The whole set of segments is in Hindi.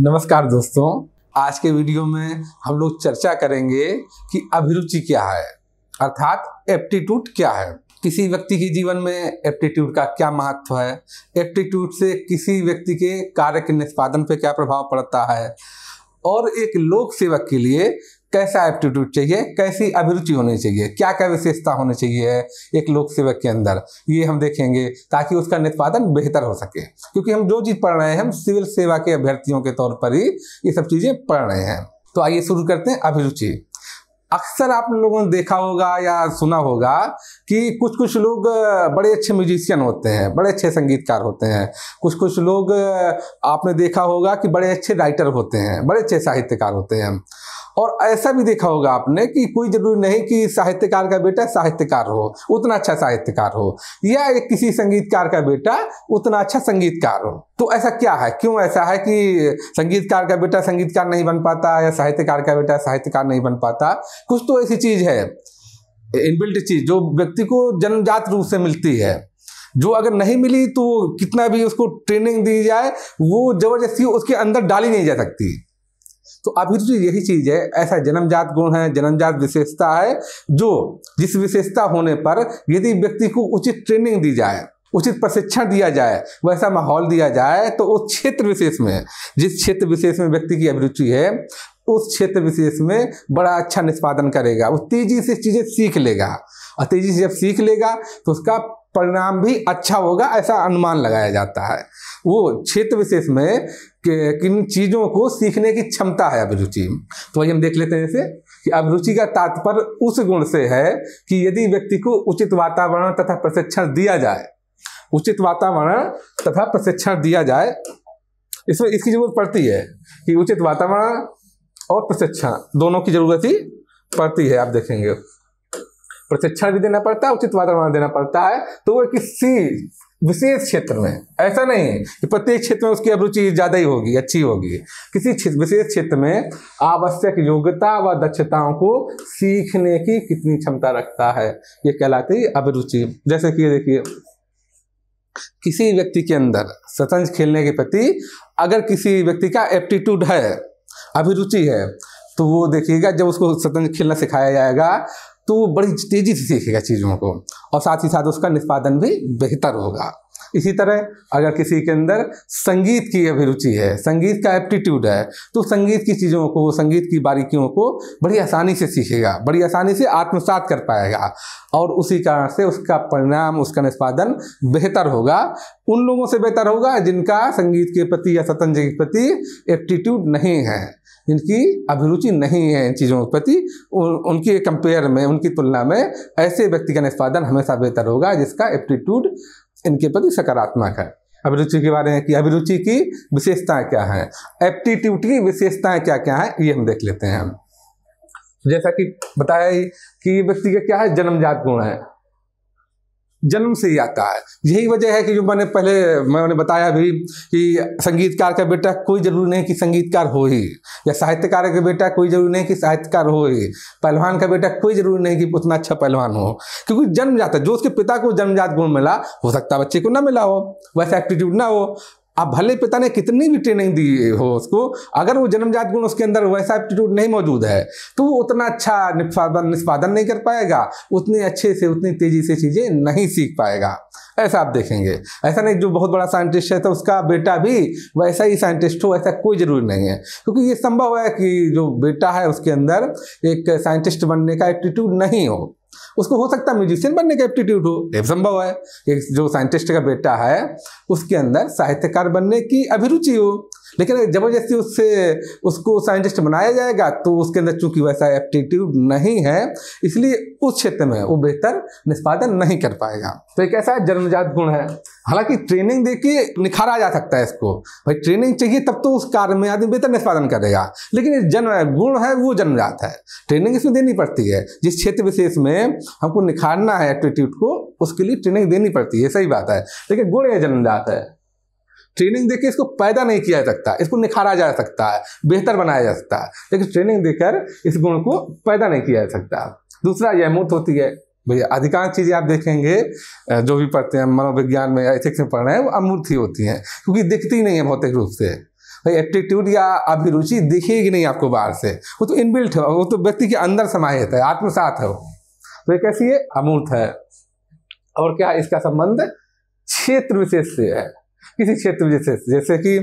नमस्कार दोस्तों आज के वीडियो में हम लोग चर्चा करेंगे कि अभिरुचि क्या है अर्थात एप्टीट्यूड क्या है किसी व्यक्ति के जीवन में एप्टीट्यूड का क्या महत्व है एप्टीट्यूड से किसी व्यक्ति के कार्य के निष्पादन पर क्या प्रभाव पड़ता है और एक लोक सेवक के लिए कैसा एप्टीट्यूड चाहिए कैसी अभिरुचि होनी चाहिए क्या क्या विशेषता होनी चाहिए एक लोक सेवक के अंदर ये हम देखेंगे ताकि उसका निष्पादन बेहतर हो सके क्योंकि हम जो चीज़ पढ़ रहे हैं हम सिविल सेवा के अभ्यर्थियों के तौर पर ही ये सब चीज़ें पढ़ रहे हैं तो आइए शुरू करते हैं अभिरुचि अक्सर आप लोगों ने देखा होगा या सुना होगा कि कुछ कुछ लोग बड़े अच्छे म्यूजिशियन होते हैं बड़े अच्छे संगीतकार होते हैं कुछ कुछ लोग आपने देखा होगा कि बड़े अच्छे राइटर होते हैं बड़े अच्छे साहित्यकार होते हैं और ऐसा भी देखा होगा आपने कि कोई जरूरी नहीं कि साहित्यकार का बेटा साहित्यकार हो उतना अच्छा साहित्यकार हो या एक किसी संगीतकार का बेटा उतना अच्छा संगीतकार हो तो ऐसा क्या है क्यों ऐसा है कि संगीतकार का बेटा संगीतकार नहीं बन पाता या साहित्यकार का बेटा साहित्यकार नहीं बन पाता कुछ तो ऐसी चीज है इनबिल्ट चीज जो व्यक्ति को जन्मजात रूप से मिलती है जो अगर नहीं मिली तो कितना भी उसको ट्रेनिंग दी जाए वो जबरदस्ती उसके अंदर डाली नहीं जा सकती तो अभिरुचि यही चीज है ऐसा जन्मजात गुण है जन्मजात विशेषता है जो जिस विशेषता होने पर यदि व्यक्ति को उचित ट्रेनिंग दी जाए उचित प्रशिक्षण दिया जाए वैसा माहौल दिया जाए तो उस क्षेत्र विशेष में जिस क्षेत्र विशेष में व्यक्ति की अभिरुचि है उस क्षेत्र विशेष में बड़ा अच्छा निष्पादन करेगा वो तेजी से चीजें सीख लेगा और तेजी से जब सीख लेगा तो उसका परिणाम भी अच्छा होगा ऐसा अनुमान लगाया जाता है वो क्षेत्र विशेष में कि किन चीज़ों को सीखने की क्षमता है अभिरुचि तो वही हम देख लेते हैं इसे कि अभिरुचि का तात्पर्य उस गुण से है कि यदि व्यक्ति को उचित वातावरण तथा प्रशिक्षण दिया जाए उचित वातावरण तथा प्रशिक्षण दिया जाए इसमें इसकी जरूरत पड़ती है कि उचित वातावरण और प्रशिक्षण दोनों की जरूरत ही पड़ती है आप देखेंगे प्रशिक्षण भी देना पड़ता है उचित वातावरण देना पड़ता है तो वह किसी विशेष क्षेत्र में ऐसा नहीं है कि प्रत्येक क्षेत्र में उसकी अभिरुचि ज़्यादा ही होगी अच्छी होगी किसी विशेष क्षेत्र में आवश्यक योग्यता व दक्षताओं को सीखने की कितनी क्षमता रखता है ये कहलाती है अभिरुचि जैसे कि देखिए किसी व्यक्ति के अंदर शतंज खेलने के प्रति अगर किसी व्यक्ति का एप्टीट्यूड है अभिरुचि है तो वो देखिएगा जब उसको शतंज खेलना सिखाया जाएगा तो बड़ी तेजी से सीखेगा चीज़ों को और साथ ही साथ उसका निष्पादन भी बेहतर होगा इसी तरह अगर किसी के अंदर संगीत की अभिरुचि है संगीत का एप्टीट्यूड है तो संगीत की चीज़ों को संगीत की बारीकियों को बड़ी आसानी से सीखेगा बड़ी आसानी से आत्मसात कर पाएगा और उसी कारण से उसका परिणाम उसका निष्पादन बेहतर होगा उन लोगों से बेहतर होगा जिनका संगीत के प्रति या शतंज के प्रति एप्टीट्यूड नहीं है इनकी अभिरुचि नहीं है इन चीज़ों के प्रति उनके कंपेयर में उनकी तुलना में ऐसे व्यक्ति का निष्पादन हमेशा बेहतर होगा जिसका एप्टीट्यूड इनके प्रति सकारात्मक है अभिरुचि के बारे में कि अभिरुचि की विशेषताएं क्या हैं एप्टीट्यूड की विशेषताएं क्या क्या हैं ये हम देख लेते हैं हम जैसा कि बताया कि व्यक्ति का क्या है जन्मजात गुण है जन्म से ही आता है यही वजह है कि जो मैंने पहले मैंने बताया भी कि संगीतकार का बेटा कोई जरूरी नहीं कि संगीतकार हो ही या साहित्यकार का बेटा कोई जरूरी नहीं कि साहित्यकार हो ही पहलवान का बेटा कोई जरूरी नहीं कि उतना अच्छा पहलवान हो क्योंकि जन्म जाता है जो उसके पिता को जन्मजात गुण मिला हो सकता है बच्चे को ना मिला हो वैसा एप्टीट्यूड ना हो अब भले पिता ने कितनी भी ट्रेनिंग दी हो उसको अगर वो जन्मजात गुण उसके अंदर वैसा एप्टीट्यूड नहीं मौजूद है तो वो उतना अच्छा निष्पादन निष्पादन नहीं कर पाएगा उतने अच्छे से उतनी तेजी से चीज़ें नहीं सीख पाएगा ऐसा आप देखेंगे ऐसा नहीं जो बहुत बड़ा साइंटिस्ट है तो उसका बेटा भी वैसा ही साइंटिस्ट हो ऐसा कोई ज़रूरी नहीं है क्योंकि ये संभव है कि जो बेटा है उसके अंदर एक साइंटिस्ट बनने का एप्टीट्यूड नहीं हो उसको हो सकता है म्यूजिशियन बनने का एप्टीट्यूड हो यह संभव है जो साइंटिस्ट का बेटा है उसके अंदर साहित्यकार बनने की अभिरुचि हो लेकिन ज़बरदस्ती उससे उसको साइंटिस्ट बनाया जाएगा तो उसके अंदर चूंकि वैसा एप्टीट्यूड नहीं है इसलिए उस क्षेत्र में वो बेहतर निष्पादन नहीं कर पाएगा तो एक ऐसा जन्मजात गुण है हालांकि ट्रेनिंग देके निखारा जा सकता है इसको भाई ट्रेनिंग चाहिए तब तो उस कार्य में आदमी बेहतर निष्पादन करेगा लेकिन जन्म गुण है वो जन्मजात है ट्रेनिंग इसमें देनी पड़ती है जिस क्षेत्र विशेष में हमको निखारना है एप्टीट्यूड को उसके लिए ट्रेनिंग देनी पड़ती है सही बात है लेकिन गुण यह जन्मजात है ट्रेनिंग देकर इसको पैदा नहीं किया जा सकता इसको निखारा जा सकता है बेहतर बनाया जा सकता है लेकिन ट्रेनिंग देकर इस गुण को पैदा नहीं किया जा सकता दूसरा यह मूर्त होती है भैया अधिकांश चीज़ें आप देखेंगे जो भी पढ़ते हैं मनोविज्ञान में एथिक्स में पढ़ रहे हैं वो अमूर्त ही होती हैं क्योंकि दिखती नहीं है भौतिक रूप से भाई एप्टीट्यूड या अभिरुचि दिखेगी नहीं आपको बाहर से वो तो इनबिल्ट है वो तो व्यक्ति के अंदर समाहित है आत्मसात है वो तो ये कैसी है अमूर्त है और क्या इसका संबंध क्षेत्र विशेष से है किसी क्षेत्र में जैसे जैसे कि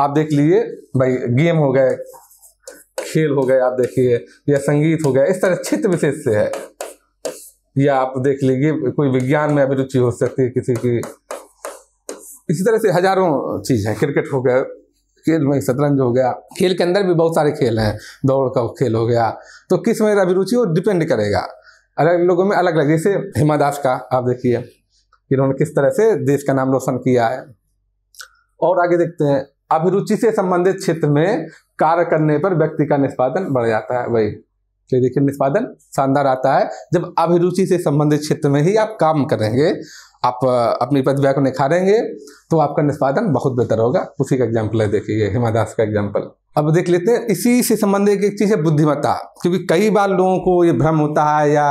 आप देख लीजिए भाई गेम हो गए खेल हो गए आप देखिए या संगीत हो गया इस तरह क्षेत्र विशेष से है या आप देख लीजिए कोई विज्ञान में अभिरुचि हो सकती है किसी की इसी तरह से हजारों चीज़ है क्रिकेट हो गया खेल में शतरंज हो गया खेल के अंदर भी बहुत सारे खेल हैं दौड़ का खेल हो गया तो किस में अभिरुचि वो डिपेंड करेगा अलग लोगों में अलग अलग जैसे हिमा दास का आप देखिए इन्होंने किस तरह से देश का नाम रोशन किया है और आगे देखते हैं अभिरुचि से संबंधित क्षेत्र में कार्य करने पर व्यक्ति का निष्पादन बढ़ जाता है वही तो देखिए निष्पादन शानदार आता है जब अभिरुचि से संबंधित क्षेत्र में ही आप काम करेंगे आप अपनी प्रतिभा को निखारेंगे तो आपका निष्पादन बहुत बेहतर होगा उसी का एग्जाम्पल है देखिए हिमादास का एग्जाम्पल अब देख लेते हैं इसी से संबंधित एक चीज़ है बुद्धिमत्ता क्योंकि कई बार लोगों को ये भ्रम होता है या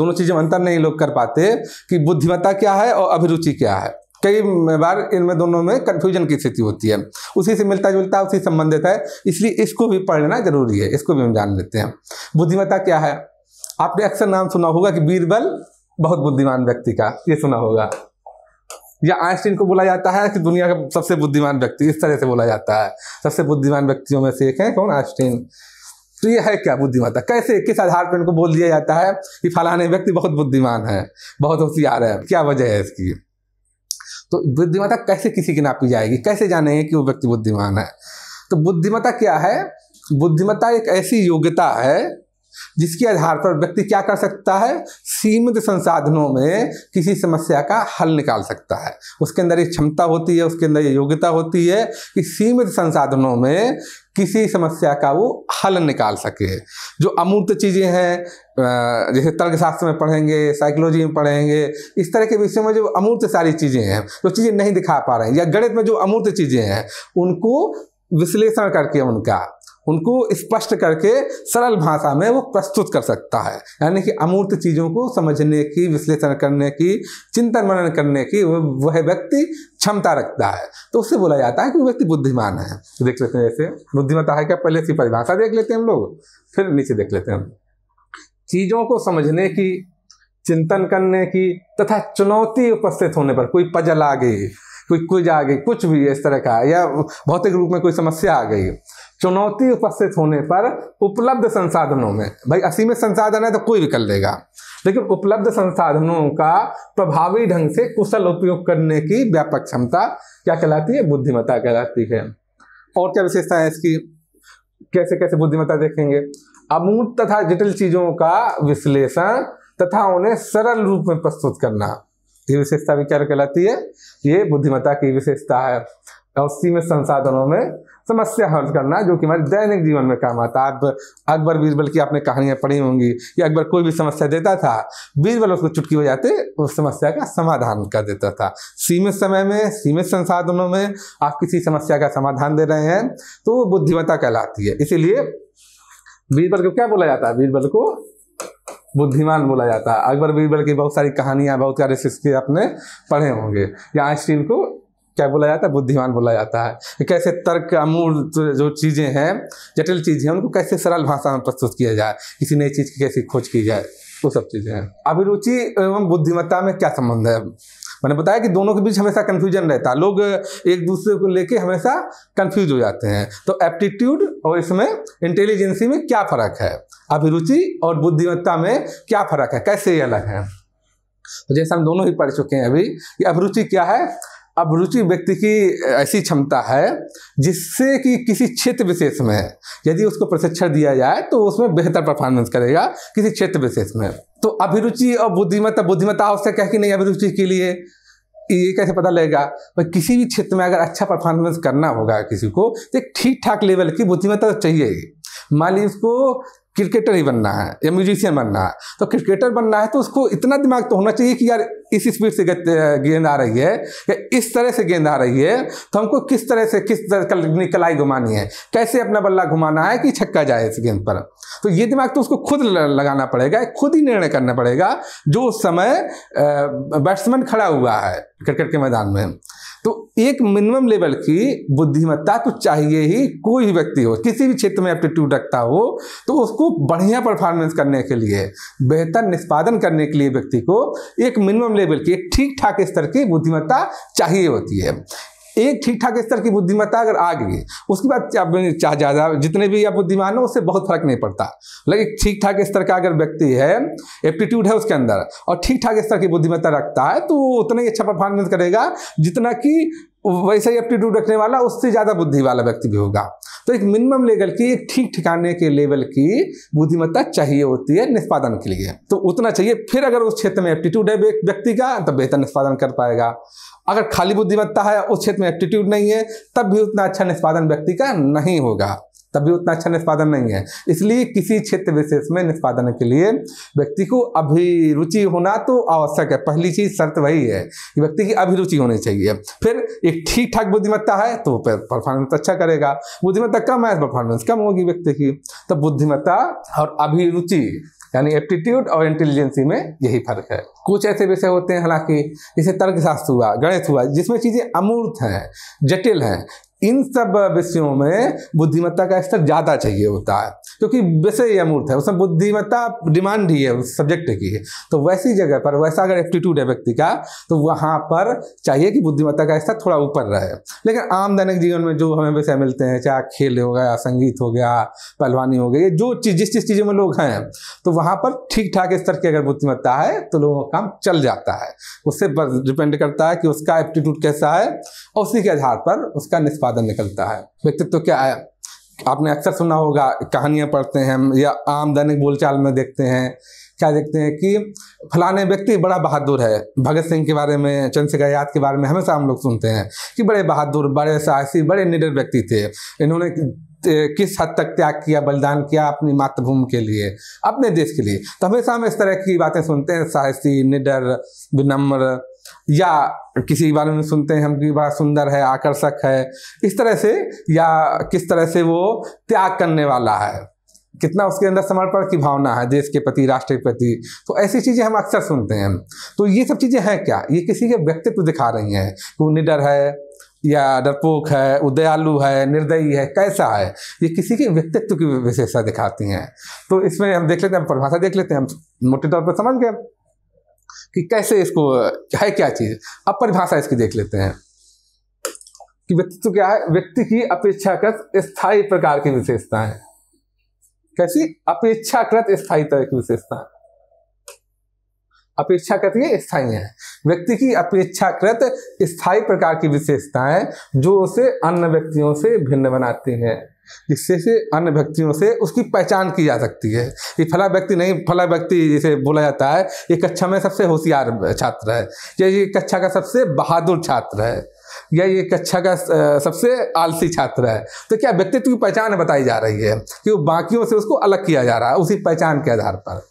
दोनों चीज़ें अंतर नहीं लोग कर पाते कि बुद्धिमत्ता क्या है और अभिरुचि क्या है कई बार इनमें दोनों में कन्फ्यूजन की स्थिति होती है उसी से मिलता जुलता उसी संबंधित है इसलिए इसको भी पढ़ लेना जरूरी है इसको भी हम जान लेते हैं बुद्धिमत्ता क्या है आपने अक्सर नाम सुना होगा कि बीरबल बहुत बुद्धिमान व्यक्ति का ये सुना होगा या आइंस्टीन को बोला जाता है कि दुनिया का सबसे बुद्धिमान व्यक्ति इस तरह से बोला जाता है सबसे बुद्धिमान व्यक्तियों में से एक है कौन आइंस्टीन तो ये है क्या बुद्धिमत्ता कैसे किस आधार पर इनको बोल दिया जाता है कि फलाने व्यक्ति बहुत बुद्धिमान है बहुत होशियार है क्या वजह है इसकी तो बुद्धिमत्ता कैसे किसी की नापी जाएगी कैसे जानेंगे कि वो व्यक्ति बुद्धिमान है तो बुद्धिमत्ता क्या है बुद्धिमत्ता एक ऐसी योग्यता है जिसके आधार पर व्यक्ति क्या कर सकता है सीमित संसाधनों में किसी समस्या का हल निकाल सकता है उसके अंदर ये क्षमता होती है उसके अंदर ये योग्यता होती है कि सीमित संसाधनों में किसी समस्या का वो हल निकाल सके जो अमूर्त चीज़ें हैं जैसे तर्कशास्त्र में पढ़ेंगे साइकोलॉजी में पढ़ेंगे इस तरह के विषय में जो अमूर्त सारी चीज़ें हैं जो चीज़ें नहीं दिखा पा रहे हैं या गणित में जो अमूर्त चीज़ें हैं उनको विश्लेषण करके उनका उनको स्पष्ट करके सरल भाषा में वो प्रस्तुत कर सकता है यानी कि अमूर्त चीज़ों को समझने की विश्लेषण करने की चिंतन मनन करने की वह व्यक्ति क्षमता रखता है तो उससे बोला जाता है कि व्यक्ति बुद्धिमान है देख लेते हैं जैसे बुद्धिमत्ता है क्या पहले इसकी परिभाषा देख लेते हैं हम लोग फिर नीचे देख लेते हैं चीज़ों को समझने की चिंतन करने की तथा चुनौती उपस्थित होने पर कोई पजल आ गई कोई कुछ आ गई कुछ भी इस तरह का या भौतिक रूप में कोई समस्या आ गई चुनौती उपस्थित होने पर उपलब्ध संसाधनों में भाई असीमित संसाधन है तो कोई भी कर लेगा लेकिन उपलब्ध संसाधनों का प्रभावी ढंग से कुशल उपयोग करने की व्यापक क्षमता क्या कहलाती है बुद्धिमता कहलाती है और क्या विशेषता है इसकी कैसे कैसे बुद्धिमता देखेंगे अमूर्त तथा जटिल चीजों का विश्लेषण तथा उन्हें सरल रूप में प्रस्तुत करना ये विशेषता भी क्या कहलाती है ये बुद्धिमत्ता की विशेषता है और सीमित संसाधनों में समस्या हल करना जो कि हमारे दैनिक जीवन में काम आता आप अकबर बीरबल की आपने कहानियां पढ़ी होंगी कि अकबर कोई भी समस्या देता था बीरबल उसको चुटकी हो जाते उस समस्या का समाधान कर देता था सीमित समय में सीमित संसाधनों में आप किसी समस्या का समाधान दे रहे हैं तो वो बुद्धिमत्ता कहलाती है इसीलिए बीरबल को क्या बोला जाता है बीरबल को बुद्धिमान बोला जाता है अकबर बीरबल की बहुत सारी कहानियां बहुत सारे शिष्य आपने पढ़े होंगे या आइंस्टीन को क्या बोला जाता है बुद्धिमान बोला जाता है कैसे तर्क अमूल जो चीज़ें हैं जटिल चीज़ें हैं उनको कैसे सरल भाषा में प्रस्तुत किया जाए किसी नई चीज़ की कैसी खोज की जाए वो सब चीज़ें हैं अभिरुचि एवं बुद्धिमत्ता में क्या संबंध है मैंने बताया कि दोनों के बीच हमेशा कन्फ्यूजन रहता है लोग एक दूसरे को लेके हमेशा कन्फ्यूज हो जाते हैं तो एप्टीट्यूड और इसमें इंटेलिजेंसी में क्या फ़र्क है अभिरुचि और बुद्धिमत्ता में क्या फ़र्क है कैसे ये अलग है तो जैसे हम दोनों ही पढ़ चुके हैं अभी कि अभिरुचि क्या है अब रुचि व्यक्ति की ऐसी क्षमता है जिससे कि किसी क्षेत्र विशेष में है यदि उसको प्रशिक्षण दिया जाए तो उसमें बेहतर परफॉर्मेंस करेगा किसी क्षेत्र विशेष में तो अभिरुचि और बुद्धिमत्ता बुद्धिमत्ता आवश्यक है कि नहीं अभिरुचि के लिए ये कैसे पता लगेगा भाई किसी भी क्षेत्र में अगर अच्छा परफॉर्मेंस करना होगा किसी को तो एक ठीक ठाक लेवल की बुद्धिमत्ता तो चाहिए मान लीजिए उसको क्रिकेटर ही बनना है या म्यूजिशियन बनना है तो क्रिकेटर बनना है तो उसको इतना दिमाग तो होना चाहिए कि यार इस स्पीड से गेंद आ रही है या इस तरह से गेंद आ रही है तो हमको किस तरह से किस तरह कलाई घुमानी है कैसे अपना बल्ला घुमाना है कि छक्का जाए इस गेंद पर तो ये दिमाग तो उसको खुद लगाना पड़ेगा खुद ही निर्णय करना पड़ेगा जो उस समय बैट्समैन खड़ा हुआ है क्रिकेट के मैदान में तो एक मिनिमम लेवल की बुद्धिमत्ता तो चाहिए ही कोई भी व्यक्ति हो किसी भी क्षेत्र में एप्टीट्यूड रखता हो तो उसको बढ़िया परफॉर्मेंस करने के लिए बेहतर निष्पादन करने के लिए व्यक्ति को एक मिनिमम लेवल की एक ठीक ठाक स्तर की बुद्धिमत्ता चाहिए होती है एक ठीक ठाक स्तर की बुद्धिमत्ता अगर आ गई उसके बाद चाहे ज़्यादा जितने भी आप बुद्धिमान हो उससे बहुत फर्क नहीं पड़ता लेकिन ठीक ठाक स्तर का अगर व्यक्ति है एप्टीट्यूड है उसके अंदर और ठीक ठाक स्तर की बुद्धिमत्ता रखता है तो वो उतना ही अच्छा परफॉर्मेंस करेगा जितना कि वैसे ही एप्टीट्यूड रखने वाला उससे ज़्यादा बुद्धि वाला व्यक्ति भी होगा तो एक मिनिमम लेवल की एक ठीक ठिकाने के लेवल की बुद्धिमत्ता चाहिए होती है निष्पादन के लिए तो उतना चाहिए फिर अगर उस क्षेत्र में एप्टीट्यूड है व्यक्ति का तो बेहतर निष्पादन कर पाएगा अगर खाली बुद्धिमत्ता है उस क्षेत्र में एप्टीट्यूड नहीं है तब भी उतना अच्छा निष्पादन व्यक्ति का नहीं होगा तभी उतना अच्छा निष्पादन नहीं है इसलिए किसी क्षेत्र विशेष में निष्पादन के लिए व्यक्ति को अभिरुचि होना तो आवश्यक है पहली चीज शर्त वही है कि व्यक्ति की अभिरुचि होनी चाहिए फिर एक ठीक ठाक बुद्धिमत्ता है तो परफॉर्मेंस अच्छा करेगा बुद्धिमत्ता कम है परफॉर्मेंस कम होगी व्यक्ति की तो बुद्धिमत्ता और अभिरुचि यानी एप्टीट्यूड और इंटेलिजेंसी में यही फर्क है कुछ ऐसे विषय होते हैं हालांकि जैसे तर्कशास्त्र हुआ गणित हुआ जिसमें चीज़ें अमूर्त हैं जटिल हैं इन सब विषयों में बुद्धिमत्ता का स्तर ज़्यादा चाहिए होता है क्योंकि वैसे ही अमूर्त है उसमें बुद्धिमत्ता डिमांड ही है उस सब्जेक्ट की है तो वैसी जगह पर वैसा अगर एप्टीट्यूड है व्यक्ति का तो वहाँ पर चाहिए कि बुद्धिमत्ता का स्तर थोड़ा ऊपर रहे लेकिन आम दैनिक जीवन में जो हमें विषय मिलते हैं चाहे खेल हो गया संगीत हो गया पहलवानी हो गई जो चीज़ जिस जिस चीज़ों में लोग हैं तो वहाँ पर ठीक ठाक स्तर की अगर बुद्धिमत्ता है तो लोगों का काम चल जाता है उससे डिपेंड करता है कि उसका एप्टीट्यूड कैसा है और उसी के आधार पर उसका निष्पा उत्पादन निकलता है व्यक्तित्व तो क्या है आपने अक्सर सुना होगा कहानियां पढ़ते हैं या आम दैनिक बोलचाल में देखते हैं क्या देखते हैं कि फलाने व्यक्ति बड़ा बहादुर है भगत सिंह के बारे में चंद्रशेखर याद के बारे में हमेशा हम लोग सुनते हैं कि बड़े बहादुर बड़े साहसी बड़े निडर व्यक्ति थे इन्होंने किस हद तक त्याग किया बलिदान किया अपनी मातृभूमि के लिए अपने देश के लिए तो हमेशा हम इस तरह की बातें सुनते हैं साहसी निडर विनम्र या किसी बारे में सुनते हैं हम कि बड़ा सुंदर है आकर्षक है इस तरह से या किस तरह से वो त्याग करने वाला है कितना उसके अंदर समर्पण की भावना है देश के प्रति राष्ट्र के प्रति तो ऐसी चीज़ें हम अक्सर सुनते हैं तो ये सब चीज़ें हैं क्या ये किसी के व्यक्तित्व दिखा रही हैं कि वो निडर है या डरपोक है उदयालु है निर्दयी है कैसा है ये किसी के व्यक्तित्व की विशेषता दिखाती हैं तो इसमें हम देख लेते हैं परिभाषा देख लेते हैं हम मोटे तौर पर समझ गए कि कैसे इसको है क्या चीज़ अब परिभाषा इसकी देख लेते हैं कि व्यक्तित्व क्या है व्यक्ति की अपेक्षाकृत स्थायी प्रकार की विशेषता है कैसी अपेक्षाकृत स्थायी तरह की विशेषता अपेक्षाकृत ये स्थायी है व्यक्ति की अपेक्षाकृत स्थायी प्रकार की विशेषताएं जो उसे अन्य व्यक्तियों से भिन्न बनाती हैं जिससे से अन्य व्यक्तियों से उसकी पहचान की जा सकती है ये फला व्यक्ति नहीं फला व्यक्ति जिसे बोला जाता है ये कक्षा में सबसे होशियार छात्र है या ये कक्षा का सबसे बहादुर छात्र है या ये कक्षा का सबसे आलसी छात्र है तो क्या व्यक्तित्व की पहचान बताई जा रही है कि वो बाकियों से उसको अलग किया जा रहा है उसी पहचान के आधार पर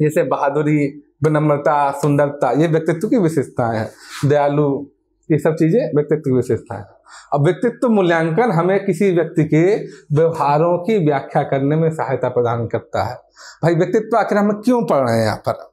जैसे बहादुरी विनम्रता सुंदरता ये व्यक्तित्व की विशेषताएं हैं दयालु ये सब चीज़ें व्यक्तित्व विशेषता है अब व्यक्तित्व मूल्यांकन हमें किसी व्यक्ति के व्यवहारों की व्याख्या करने में सहायता प्रदान करता है भाई व्यक्तित्व आखिर हम क्यों पढ़ रहे हैं यहाँ पर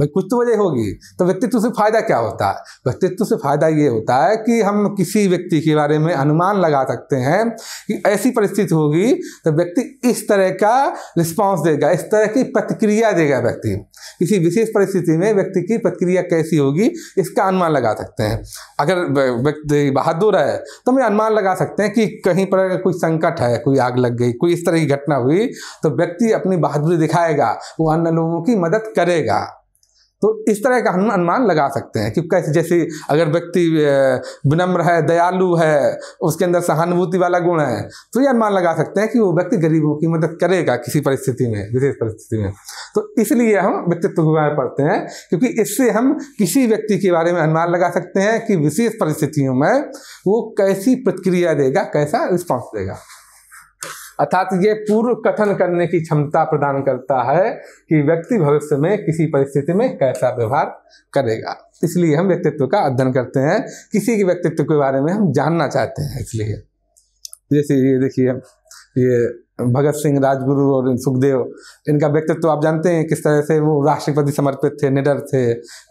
भाई कुछ तो वजह होगी तो व्यक्तित्व से फायदा क्या होता है व्यक्तित्व से फायदा ये होता है कि हम किसी व्यक्ति के बारे में अनुमान लगा सकते हैं कि ऐसी परिस्थिति होगी तो व्यक्ति इस तरह का रिस्पांस देगा इस तरह की प्रतिक्रिया देगा व्यक्ति किसी विशेष परिस्थिति में व्यक्ति की प्रतिक्रिया कैसी होगी इसका अनुमान लगा सकते हैं अगर व्यक्ति बहादुर है तो हम अनुमान लगा सकते हैं कि कहीं पर अगर कोई संकट है कोई आग लग गई कोई इस तरह की घटना हुई तो व्यक्ति अपनी बहादुरी दिखाएगा वो अन्य लोगों की मदद करेगा तो इस तरह का हम अनुमान लगा सकते हैं कि कैसे जैसे अगर व्यक्ति विनम्र है दयालु है उसके अंदर सहानुभूति वाला गुण है तो ये अनुमान लगा सकते हैं कि वो व्यक्ति गरीबों की मदद करेगा किसी परिस्थिति में विशेष परिस्थिति में तो इसलिए हम व्यक्तित्व के बारे पढ़ते हैं क्योंकि इससे हम किसी व्यक्ति के बारे में अनुमान लगा सकते हैं कि विशेष परिस्थितियों में वो कैसी प्रतिक्रिया देगा कैसा रिस्पॉन्स देगा अर्थात ये पूर्व कथन करने की क्षमता प्रदान करता है कि व्यक्ति भविष्य में किसी परिस्थिति में कैसा व्यवहार करेगा इसलिए हम व्यक्तित्व का अध्ययन करते हैं किसी के व्यक्तित्व के बारे में हम जानना चाहते हैं इसलिए जैसे ये देखिए ये भगत सिंह राजगुरु और सुखदेव इनका व्यक्तित्व आप जानते हैं किस तरह से वो राष्ट्रपति समर्पित थे निडर थे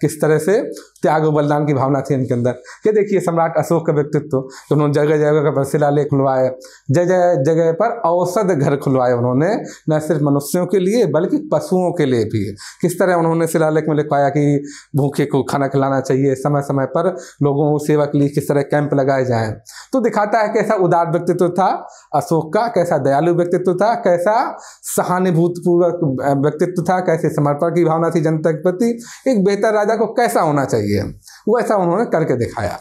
किस तरह से त्याग और बलिदान की भावना थी इनके अंदर ये देखिए सम्राट अशोक का व्यक्तित्व तो उन्होंने जगह जगह पर शिलालेख खुलवाए जगह जगह पर औसत घर खुलवाए उन्होंने न सिर्फ मनुष्यों के लिए बल्कि पशुओं के लिए भी किस तरह उन्होंने शिलालेख में लिखवाया कि भूखे को खाना खिलाना चाहिए समय समय पर लोगों को सेवा के लिए किस तरह कैंप लगाए जाए तो दिखाता है कैसा उदार व्यक्तित्व था अशोक का कैसा दयालु व्यक्तित्व व्यक्तित्व था कैसा सहानुभूतपूर्वक व्यक्तित्व था कैसे समर्पण की भावना थी जनता के प्रति एक बेहतर राजा को कैसा होना चाहिए वैसा उन्होंने करके दिखाया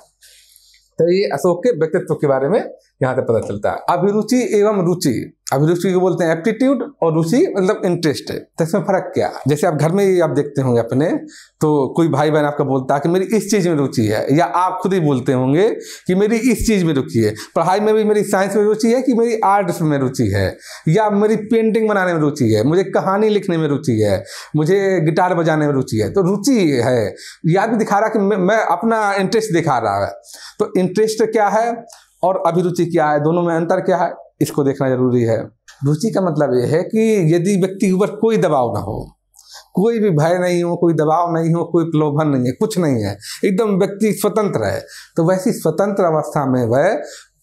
तो ये अशोक के व्यक्तित्व के बारे में यहाँ से पता चलता है अभिरुचि एवं रुचि अभिरुचि को बोलते हैं एप्टीट्यूड और रुचि मतलब इंटरेस्ट है तो इसमें फर्क क्या जैसे आप घर में ही आप देखते होंगे अपने तो कोई भाई बहन आपका बोलता है कि मेरी इस चीज़ में रुचि है या आप खुद ही बोलते होंगे कि मेरी इस चीज़ में रुचि है पढ़ाई में भी मेरी साइंस में रुचि है कि मेरी आर्ट्स में रुचि है या मेरी पेंटिंग बनाने में रुचि है मुझे कहानी लिखने में रुचि है मुझे गिटार बजाने में रुचि है तो रुचि है याद भी दिखा रहा कि मैं अपना इंटरेस्ट दिखा रहा है तो इंटरेस्ट क्या है और अभिरुचि क्या है दोनों में अंतर क्या है इसको देखना जरूरी है रुचि का मतलब यह है कि यदि व्यक्ति के ऊपर कोई दबाव ना हो कोई भी भय नहीं हो कोई दबाव नहीं हो कोई प्रलोभन नहीं है कुछ नहीं है एकदम व्यक्ति स्वतंत्र है तो वैसी स्वतंत्र अवस्था में वह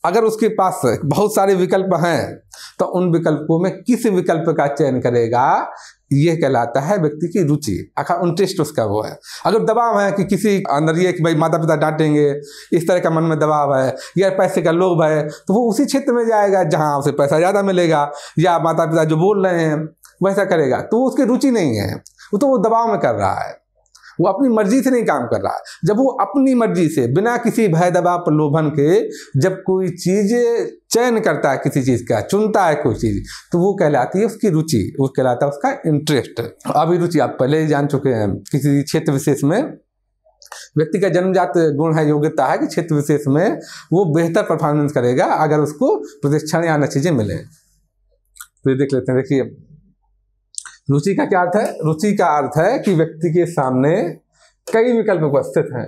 अगर उसके पास बहुत सारे विकल्प हैं तो उन विकल्पों में किस विकल्प का चयन करेगा यह कहलाता है व्यक्ति की रुचि आखा इंटरेस्ट उसका वो है अगर दबाव है कि किसी अंदर ये कि भाई माता पिता डांटेंगे इस तरह का मन में दबाव है या पैसे का लोभ है तो वो उसी क्षेत्र में जाएगा जहाँ उसे पैसा ज़्यादा मिलेगा या माता पिता जो बोल रहे हैं वैसा करेगा तो उसकी रुचि नहीं है वो तो वो दबाव में कर रहा है वो अपनी मर्जी से नहीं काम कर रहा है जब वो अपनी मर्जी से बिना किसी भय दबाव प्रलोभन के जब कोई चीज़ चयन करता है किसी चीज़ का चुनता है कोई चीज़ तो वो कहलाती है उसकी रुचि वो कहलाता है उसका इंटरेस्ट अभिरुचि आप पहले ही जान चुके हैं किसी क्षेत्र विशेष में व्यक्ति का जन्मजात गुण है योग्यता है कि क्षेत्र विशेष में वो बेहतर परफॉर्मेंस करेगा अगर उसको प्रशिक्षण या अन्य चीज़ें मिले तो ये देख लेते हैं देखिए रुचि का क्या अर्थ है रुचि का अर्थ है कि व्यक्ति के सामने कई विकल्प उपस्थित हैं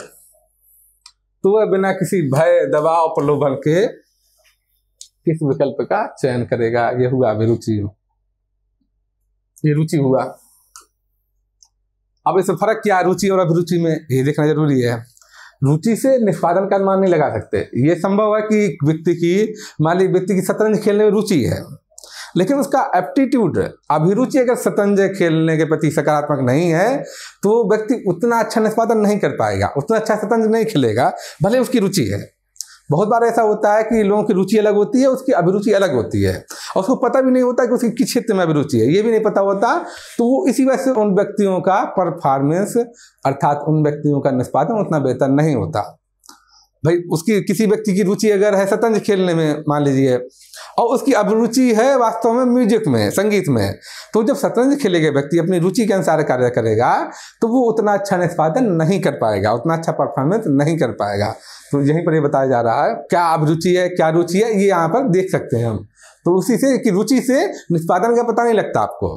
तो वह बिना किसी भय दबाव प्रलोभन के किस विकल्प का चयन करेगा ये हुआ अभिरुचि ये रुचि हुआ अब इसमें फर्क क्या रुचि और अभिरुचि में ये देखना जरूरी है रुचि से निष्पादन का अनुमान नहीं लगा सकते ये संभव है कि व्यक्ति की मान ली व्यक्ति की शतरंज खेलने में रुचि है लेकिन उसका एप्टीट्यूड अभिरुचि अगर शतंज खेलने के प्रति सकारात्मक नहीं है तो वो व्यक्ति उतना अच्छा निष्पादन नहीं कर पाएगा उतना अच्छा शतंज नहीं खेलेगा भले उसकी रुचि है बहुत बार ऐसा होता है कि लोगों की रुचि अलग होती है उसकी अभिरुचि अलग होती है और उसको पता भी नहीं होता कि उसकी किस क्षेत्र में अभिरुचि है ये भी नहीं पता होता तो वो इसी वजह से उन व्यक्तियों का परफॉर्मेंस अर्थात उन व्यक्तियों का निष्पादन उतना बेहतर नहीं होता भाई उसकी किसी व्यक्ति की रुचि अगर है शतरंज खेलने में मान लीजिए और उसकी अभिरुचि है वास्तव में म्यूजिक में संगीत में तो जब शतरंज खेलेगा व्यक्ति अपनी रुचि के अनुसार कार्य करेगा तो वो उतना अच्छा निष्पादन नहीं कर पाएगा उतना अच्छा परफॉर्मेंस नहीं कर पाएगा तो यहीं पर ये बताया जा रहा है क्या अभिरुचि है क्या रुचि है ये यहाँ पर देख सकते हैं हम तो उसी से कि रुचि से निष्पादन का पता नहीं लगता आपको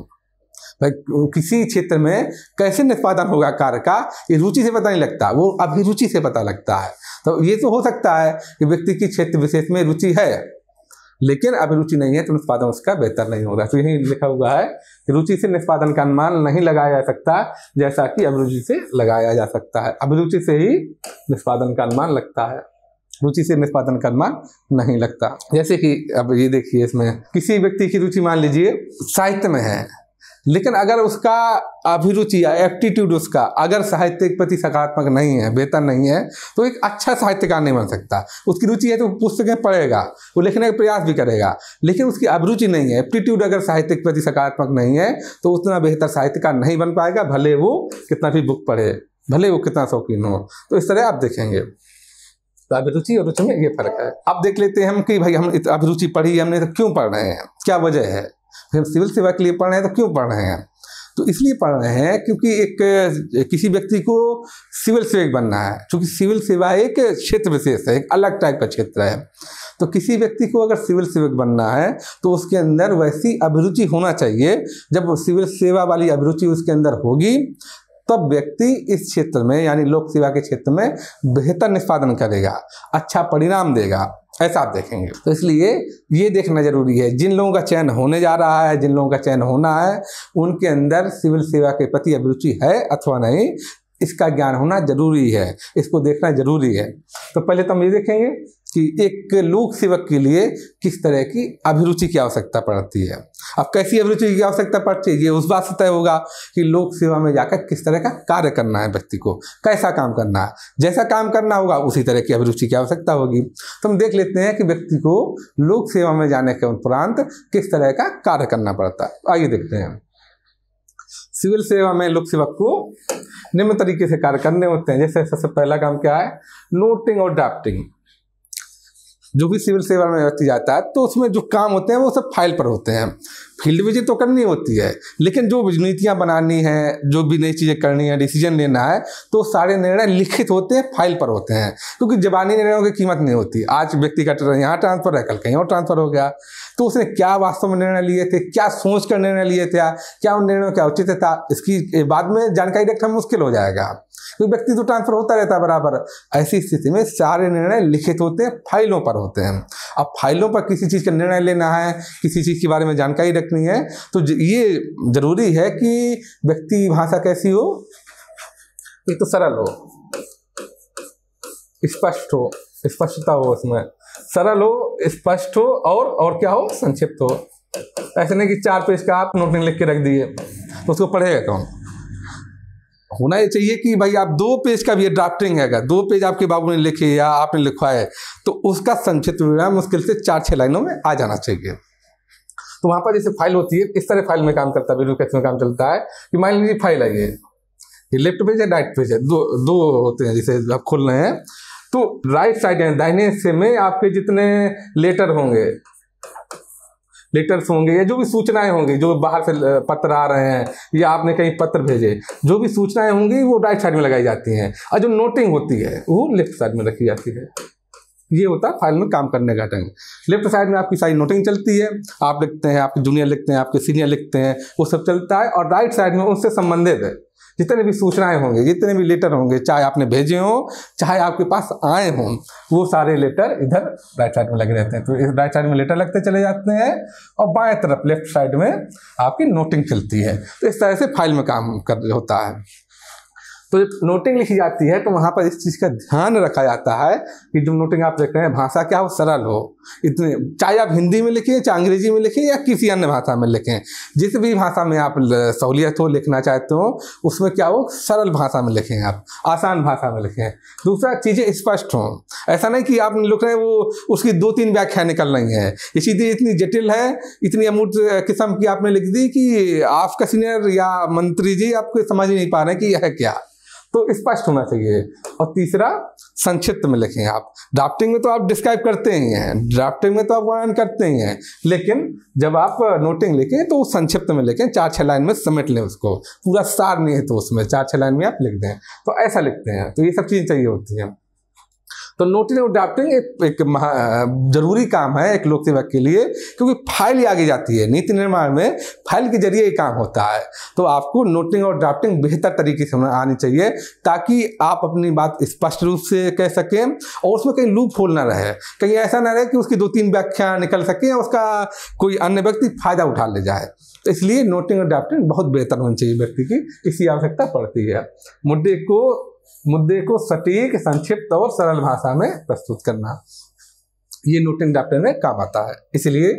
भाई किसी क्षेत्र में कैसे निष्पादन होगा कार्य का ये रुचि से पता नहीं लगता वो अभिरुचि से पता लगता है तो ये तो हो सकता है कि व्यक्ति की क्षेत्र विशेष में रुचि है लेकिन अभिरुचि नहीं है तो निष्पादन उसका बेहतर नहीं होगा तो यही लिखा हुआ है कि रुचि से निष्पादन का अनुमान नहीं लगाया जा सकता जैसा कि अभिरुचि से लगाया जा सकता है अभिरुचि से ही निष्पादन का अनुमान लगता है रुचि से निष्पादन का अनुमान नहीं लगता जैसे कि अब ये देखिए इसमें किसी व्यक्ति की रुचि मान लीजिए साहित्य में है लेकिन अगर उसका अभिरुचि या एप्टीट्यूड उसका अगर साहित्य के प्रति सकारात्मक नहीं है बेहतर नहीं है तो एक अच्छा साहित्यकार नहीं बन सकता उसकी रुचि है तो वो पुस्तकें पढ़ेगा वो लिखने का प्रयास भी करेगा लेकिन उसकी अभिरुचि नहीं है एप्टीट्यूड अगर साहित्य के प्रति सकारात्मक नहीं है तो उतना बेहतर साहित्यकार नहीं बन पाएगा भले वो कितना भी बुक पढ़े भले वो कितना शौकीन हो तो इस तरह आप देखेंगे तो अभिरुचि और रुचि में ये फर्क है अब देख लेते हैं हम कि भाई हम अभिरुचि पढ़ी हमने तो क्यों पढ़ रहे हैं क्या वजह है हम सिविल सेवा के लिए पढ़ रहे हैं तो क्यों पढ़ रहे हैं तो इसलिए पढ़ रहे हैं क्योंकि एक किसी व्यक्ति को सिविल सेवक बनना है क्योंकि सिविल सेवा एक क्षेत्र विशेष है एक अलग टाइप का क्षेत्र है तो किसी व्यक्ति को अगर सिविल सेवक बनना है तो उसके अंदर वैसी अभिरुचि होना चाहिए जब सिविल सेवा वाली अभिरुचि उसके अंदर होगी तब व्यक्ति इस क्षेत्र में यानी लोक सेवा के क्षेत्र में बेहतर निष्पादन करेगा अच्छा परिणाम देगा ऐसा आप देखेंगे तो इसलिए ये देखना जरूरी है जिन लोगों का चयन होने जा रहा है जिन लोगों का चयन होना है उनके अंदर सिविल सेवा के प्रति अभिरुचि है अथवा नहीं इसका ज्ञान होना जरूरी है इसको देखना जरूरी है तो पहले तो हम ये देखेंगे कि एक लोक सेवक के लिए किस तरह की अभिरुचि की आवश्यकता पड़ती है अब कैसी अभिरुचि की आवश्यकता पड़ती है ये उस बात से तय होगा कि लोक सेवा में जाकर किस तरह का कार्य करना है व्यक्ति को कैसा काम करना है जैसा काम करना होगा उसी तरह की अभिरुचि की आवश्यकता होगी तो हम देख लेते हैं कि व्यक्ति को लोक सेवा में जाने के उपरांत किस तरह का कार्य करना पड़ता है आइए देखते हैं सिविल सेवा में लोक सेवक को निम्न तरीके से कार्य करने होते हैं जैसे सबसे पहला काम क्या है नोटिंग और ड्राफ्टिंग जो भी सिविल सेवा में व्यक्ति जाता है तो उसमें जो काम होते हैं वो सब फाइल पर होते हैं फील्ड विजिट तो करनी होती है लेकिन जो नीतियाँ बनानी है जो भी नई चीज़ें करनी है डिसीजन लेना है तो सारे निर्णय लिखित होते हैं फाइल पर होते हैं क्योंकि जबानी निर्णयों की कीमत नहीं होती आज व्यक्ति का यहाँ ट्रांसफर है कल कहीं और ट्रांसफर हो गया तो उसने क्या वास्तव में निर्णय लिए थे क्या सोच कर निर्णय लिए थे क्या उन निर्णयों का उचित था इसकी बाद में जानकारी रखना मुश्किल हो जाएगा क्योंकि व्यक्ति तो ट्रांसफर होता रहता है बराबर ऐसी स्थिति में सारे निर्णय लिखित होते हैं फाइलों पर होते हैं अब फाइलों पर किसी चीज़ का निर्णय लेना है किसी चीज़ के बारे में जानकारी रखनी है तो ये जरूरी है कि व्यक्ति भाषा कैसी हो एक तो सरल हो स्पष्ट हो स्पष्टता हो उसमें सरल हो स्पष्ट हो और और क्या हो संक्षिप्त हो ऐसे नहीं कि चार पेज का आप नोट लिख के रख दिए तो उसको पढ़ेगा कौन होना ये चाहिए कि भाई आप दो पेज का भी ड्राफ्टिंग है अगर दो पेज आपके बाबू ने लिखे या आपने लिखवाए तो उसका संक्षिप्त विवरण मुश्किल से चार छः लाइनों में आ जाना चाहिए तो वहाँ पर जैसे फाइल होती है इस तरह फाइल में काम करता है ब्यूरोक्रेसी में काम चलता है कि मान लीजिए फाइल है ये लेफ्ट पेज है राइट पेज है दो दो होते हैं जैसे आप खोल रहे हैं तो राइट साइड दाहिने हिस्से में आपके जितने लेटर होंगे लेटर्स होंगे या जो भी सूचनाएं होंगी जो बाहर से पत्र आ रहे हैं या आपने कहीं पत्र भेजे जो भी सूचनाएं होंगी वो राइट साइड में लगाई जाती हैं और जो नोटिंग होती है वो लेफ्ट साइड में रखी जाती है ये होता है फाइल में काम करने का टाइम लेफ्ट साइड में आपकी सारी नोटिंग चलती है आप लिखते हैं आपके जूनियर लिखते हैं आपके सीनियर लिखते हैं वो सब चलता है और राइट साइड में उनसे संबंधित है जितने भी सूचनाएं होंगे जितने भी लेटर होंगे चाहे आपने भेजे हों चाहे आपके पास आए हों वो सारे लेटर इधर राइट साइड में लगे रहते हैं तो इस राइट साइड में लेटर लगते चले जाते हैं और बाएं तरफ लेफ्ट साइड में आपकी नोटिंग चलती है तो इस तरह से फाइल में काम कर होता है तो जब नोटिंग लिखी जाती है तो वहाँ पर इस चीज़ का ध्यान रखा जाता है कि जो नोटिंग आप लिख रहे हैं भाषा क्या हो सरल हो इतने चाहे आप हिंदी में लिखें चाहे अंग्रेजी में लिखें या किसी अन्य भाषा में लिखें जिस भी भाषा में आप सहूलियत हो लिखना चाहते हो उसमें क्या हो सरल भाषा में लिखें आप आसान भाषा में लिखें दूसरा चीज़ें स्पष्ट हों ऐसा नहीं कि आप लिख रहे हैं वो उसकी दो तीन व्याख्या निकल रही हैं इसी दिन इतनी जटिल है इतनी अमूट किस्म की आपने लिख दी कि आपका सीनियर या मंत्री जी आपको समझ नहीं पा रहे कि यह क्या तो स्पष्ट होना चाहिए और तीसरा संक्षिप्त में लिखें आप ड्राफ्टिंग में तो आप डिस्क्राइब करते ही हैं ड्राफ्टिंग में तो आप वर्णन करते ही हैं लेकिन जब आप नोटिंग लिखें तो संक्षिप्त में लिखें चार छः लाइन में समेट लें उसको पूरा सार नहीं है तो उसमें चार छः लाइन में आप लिख दें तो ऐसा लिखते हैं तो ये सब चीज़ें चाहिए होती हैं तो नोटिव ड्राफ्टिंग एक, एक जरूरी काम है एक लोक सेवक के लिए क्योंकि फाइल ही आगे जाती है नीति निर्माण में फाइल के जरिए ये काम होता है तो आपको नोटिंग और ड्राफ्टिंग बेहतर तरीके से आनी चाहिए ताकि आप अपनी बात स्पष्ट रूप से कह सकें और उसमें कहीं लूप होल ना रहे कहीं ऐसा ना रहे कि उसकी दो तीन व्याख्या निकल सके उसका कोई अन्य व्यक्ति फायदा उठा ले जाए तो इसलिए नोटिंग और ड्राफ्टिंग बहुत बेहतर होनी चाहिए व्यक्ति की इसकी आवश्यकता पड़ती है मुद्दे को मुद्दे को सटीक संक्षिप्त और सरल भाषा में प्रस्तुत करना ये नोटिंग डॉक्टरिंग में काम आता है इसलिए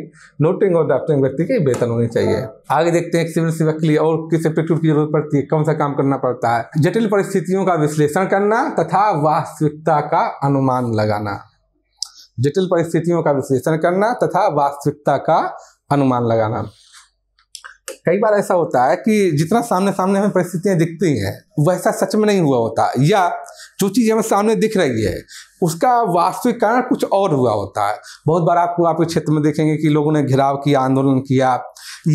नोटिंग और डॉक्टरिंग व्यक्ति के वेतन होने चाहिए आगे देखते हैं सिविल सेवक के लिए और किस एप्टीट्यूड की जरूरत पड़ती है कौन सा काम करना पड़ता है जटिल परिस्थितियों का विश्लेषण करना तथा वास्तविकता का अनुमान लगाना जटिल परिस्थितियों का विश्लेषण करना तथा वास्तविकता का अनुमान लगाना कई बार ऐसा होता है कि जितना सामने सामने हमें परिस्थितियां दिखती हैं वैसा सच में नहीं हुआ होता या जो चीज़ हमें सामने दिख रही है उसका वास्तविक कारण कुछ और हुआ होता है बहुत बार आपको आपके क्षेत्र में देखेंगे कि लोगों ने घिराव किया आंदोलन किया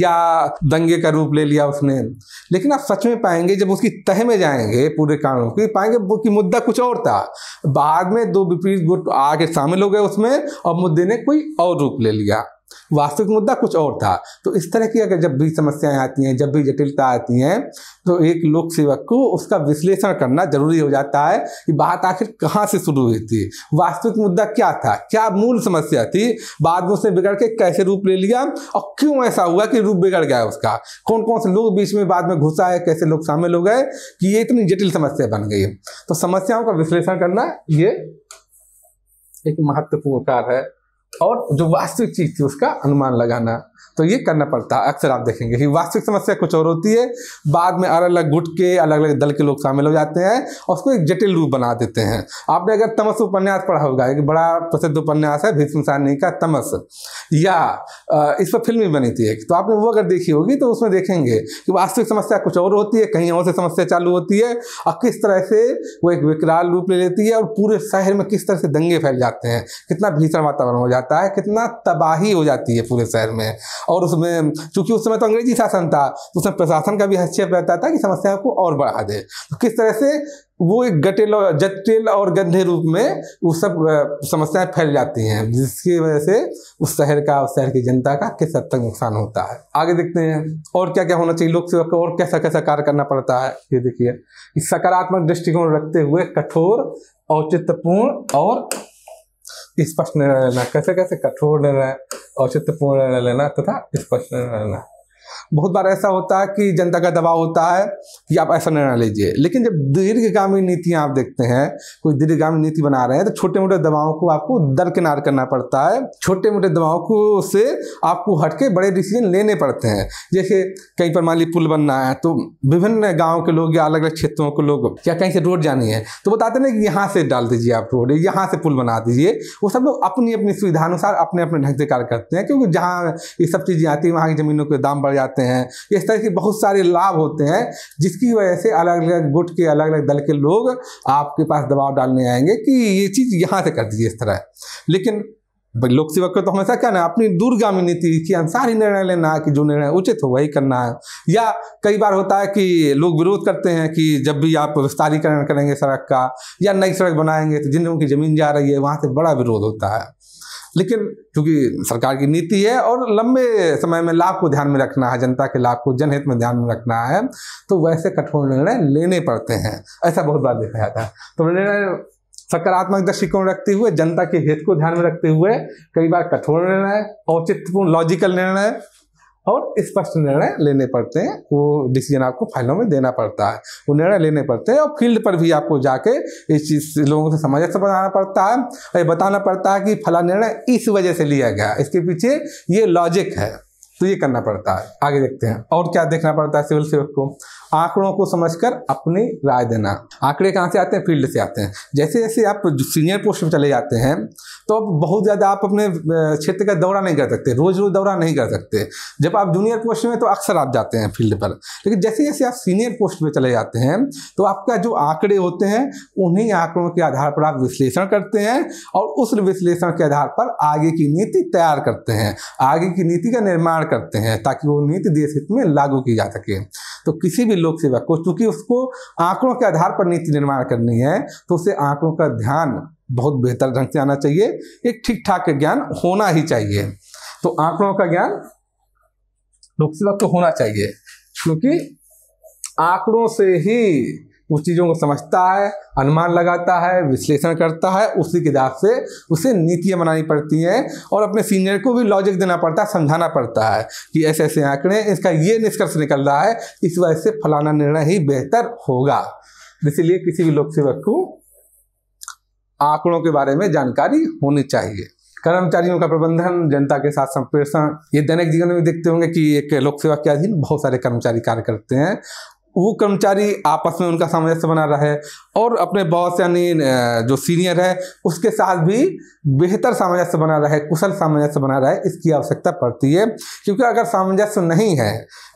या दंगे का रूप ले लिया उसने लेकिन आप सच में पाएंगे जब उसकी तह में जाएंगे पूरे कारणों की पाएंगे कि मुद्दा कुछ और था बाद में दो विपरीत गुट आके शामिल हो गए उसमें और मुद्दे ने कोई और रूप ले लिया वास्तविक मुद्दा कुछ और था तो इस तरह की अगर जब भी समस्याएं आती हैं जब भी जटिलता आती हैं तो एक लोक सेवक को उसका विश्लेषण करना जरूरी हो जाता है कि बात आखिर कहाँ से शुरू हुई थी वास्तविक मुद्दा क्या था क्या मूल समस्या थी बाद में उसने बिगड़ के कैसे रूप ले लिया और क्यों ऐसा हुआ कि रूप बिगड़ गया उसका कौन कौन से लोग बीच में बाद में घुसा है कैसे लोग शामिल हो गए कि ये इतनी जटिल समस्या बन गई तो समस्याओं का विश्लेषण करना ये एक महत्वपूर्ण कार्य है और जो वास्तविक चीज थी उसका अनुमान लगाना तो ये करना पड़ता है अक्सर आप देखेंगे कि वास्तविक समस्या कुछ और होती है बाद में अलग अलग गुट के अलग अलग दल के लोग शामिल हो जाते हैं और उसको एक जटिल रूप बना देते हैं आपने अगर तमस उपन्यास पढ़ा होगा एक बड़ा प्रसिद्ध उपन्यास है भीष्म सानी का तमस या इस पर फिल्म भी बनी थी एक तो आपने वो अगर देखी होगी तो उसमें देखेंगे कि वास्तविक समस्या कुछ और होती है कहीं और से समस्या चालू होती है और किस तरह से वो एक विकराल रूप ले लेती है और पूरे शहर में किस तरह से दंगे फैल जाते हैं कितना भीषण वातावरण हो जाता है कितना तबाही हो जाती है पूरे शहर में और उसमें चूंकि उस समय तो अंग्रेजी शासन था तो उसमें प्रशासन का भी हस्तक्षेप रहता था कि समस्या को और बढ़ा दे तो किस तरह से वो एक गटेल और जटिल और गंधे रूप में वो सब समस्याएं फैल जाती हैं जिसकी वजह से उस शहर का उस शहर की जनता का किस हद तक नुकसान होता है आगे देखते हैं और क्या क्या होना चाहिए लोक सेवा को और कैसा कैसा कार्य करना पड़ता है ये देखिए सकारात्मक दृष्टिकोण रखते हुए कठोर औचित्यपूर्ण और स्पष्ट निर्णय लेना कैसे कैसे कठोर निर्णय औचित्यपूर्ण निर्णय लेना तथा स्पष्ट निर्णय लेना बहुत बार ऐसा होता है कि जनता का दबाव होता है कि आप ऐसा निर्णय लीजिए लेकिन जब दीर्घगामी नीतियाँ आप देखते हैं कोई दीर्घगामी नीति बना रहे हैं तो छोटे मोटे दबावों को आपको दरकिनार करना पड़ता है छोटे मोटे दबावों को से आपको हटके बड़े डिसीजन लेने पड़ते हैं जैसे कहीं पर मान ली पुल बनना है तो विभिन्न गाँव के लोग या अलग अलग क्षेत्रों के लोग या कहीं से रोड जानी है तो बताते ना कि यहाँ से डाल दीजिए आप रोड यहाँ से पुल बना दीजिए वो सब लोग अपनी अपनी सुविधानुसार अपने अपने ढंग से कार्य करते हैं क्योंकि जहाँ ये सब चीज़ें आती हैं वहाँ की ज़मीनों के दाम बढ़ जाते हैं जाते हैं इस तरह के बहुत सारे लाभ होते हैं जिसकी वजह से अलग अलग गुट के अलग अलग दल के लोग आपके पास दबाव डालने आएंगे कि ये चीज़ यहाँ से कर दीजिए इस तरह लेकिन लोक सेवक को तो हमेशा क्या ना अपनी दूरगामी नीति के अनुसार ही निर्णय लेना है कि जो निर्णय उचित हो वही करना है या कई बार होता है कि लोग विरोध करते हैं कि जब भी आप विस्तारीकरण करेंगे सड़क का या नई सड़क बनाएंगे तो जिन लोगों की जमीन जा रही है वहां से बड़ा विरोध होता है लेकिन क्योंकि सरकार की नीति है और लंबे समय में लाभ को ध्यान में रखना है जनता के लाभ को जनहित में ध्यान में रखना है तो वैसे कठोर निर्णय लेने पड़ते हैं ऐसा बहुत बार देखा जाता है तो निर्णय सकारात्मक दृष्टिकोण रखते हुए जनता के हित को ध्यान में रखते हुए कई बार कठोर निर्णय औचित्यपूर्ण लॉजिकल निर्णय और स्पष्ट निर्णय लेने पड़ते हैं वो डिसीजन आपको फाइलों में देना पड़ता है वो निर्णय लेने पड़ते हैं और फील्ड पर भी आपको जाके इस चीज़ लोगों से समझ बनाना पड़ता है और ये बताना पड़ता है कि फला निर्णय इस वजह से लिया गया इसके पीछे ये लॉजिक है तो ये करना पड़ता है आगे देखते हैं और क्या देखना पड़ता है सिविल सेवक को आंकड़ों को समझकर अपनी राय देना आंकड़े कहाँ से आते हैं फील्ड से आते हैं जैसे जैसे आप सीनियर पोस्ट में चले जाते हैं तो अब बहुत ज़्यादा आप अपने क्षेत्र का दौरा नहीं कर सकते रोज़ रोज़ दौरा नहीं कर सकते जब आप जूनियर पोस्ट में तो अक्सर आप जाते हैं फील्ड पर लेकिन जैसे जैसे आप सीनियर पोस्ट पर चले जाते हैं तो आपका जो आंकड़े होते हैं उन्हीं आंकड़ों के आधार पर आप विश्लेषण करते हैं और उस विश्लेषण के आधार पर आगे की नीति तैयार करते हैं आगे की नीति का निर्माण करते हैं ताकि वो नीति देश हित में लागू की जा सके तो किसी भी लोक सेवा को चूंकि उसको आंकड़ों के आधार पर नीति निर्माण करनी है तो उसे आंकड़ों का ध्यान बहुत बेहतर ढंग से आना चाहिए एक ठीक ठाक ज्ञान होना ही चाहिए तो आंकड़ों का ज्ञान लोक सेवा को होना चाहिए क्योंकि आंकड़ों से ही उस चीज़ों को समझता है अनुमान लगाता है विश्लेषण करता है उसी हिसाब से उसे नीतियाँ बनानी पड़ती हैं और अपने सीनियर को भी लॉजिक देना पड़ता है समझाना पड़ता है कि ऐसे ऐसे आंकड़े इसका ये निष्कर्ष निकल रहा है इस वजह से फलाना निर्णय ही बेहतर होगा इसीलिए किसी भी लोक सेवक को आंकड़ों के बारे में जानकारी होनी चाहिए कर्मचारियों का प्रबंधन जनता के साथ संप्रेषण ये दैनिक जीवन में देखते होंगे कि एक लोक सेवा के अधीन बहुत सारे कर्मचारी कार्य करते हैं वो कर्मचारी आपस में उनका सामंजस्य बना रहे और अपने बॉस यानी जो सीनियर है उसके साथ भी बेहतर सामंजस्य बना रहे कुशल सामंजस्य बना रहे इसकी आवश्यकता पड़ती है क्योंकि अगर सामंजस्य नहीं है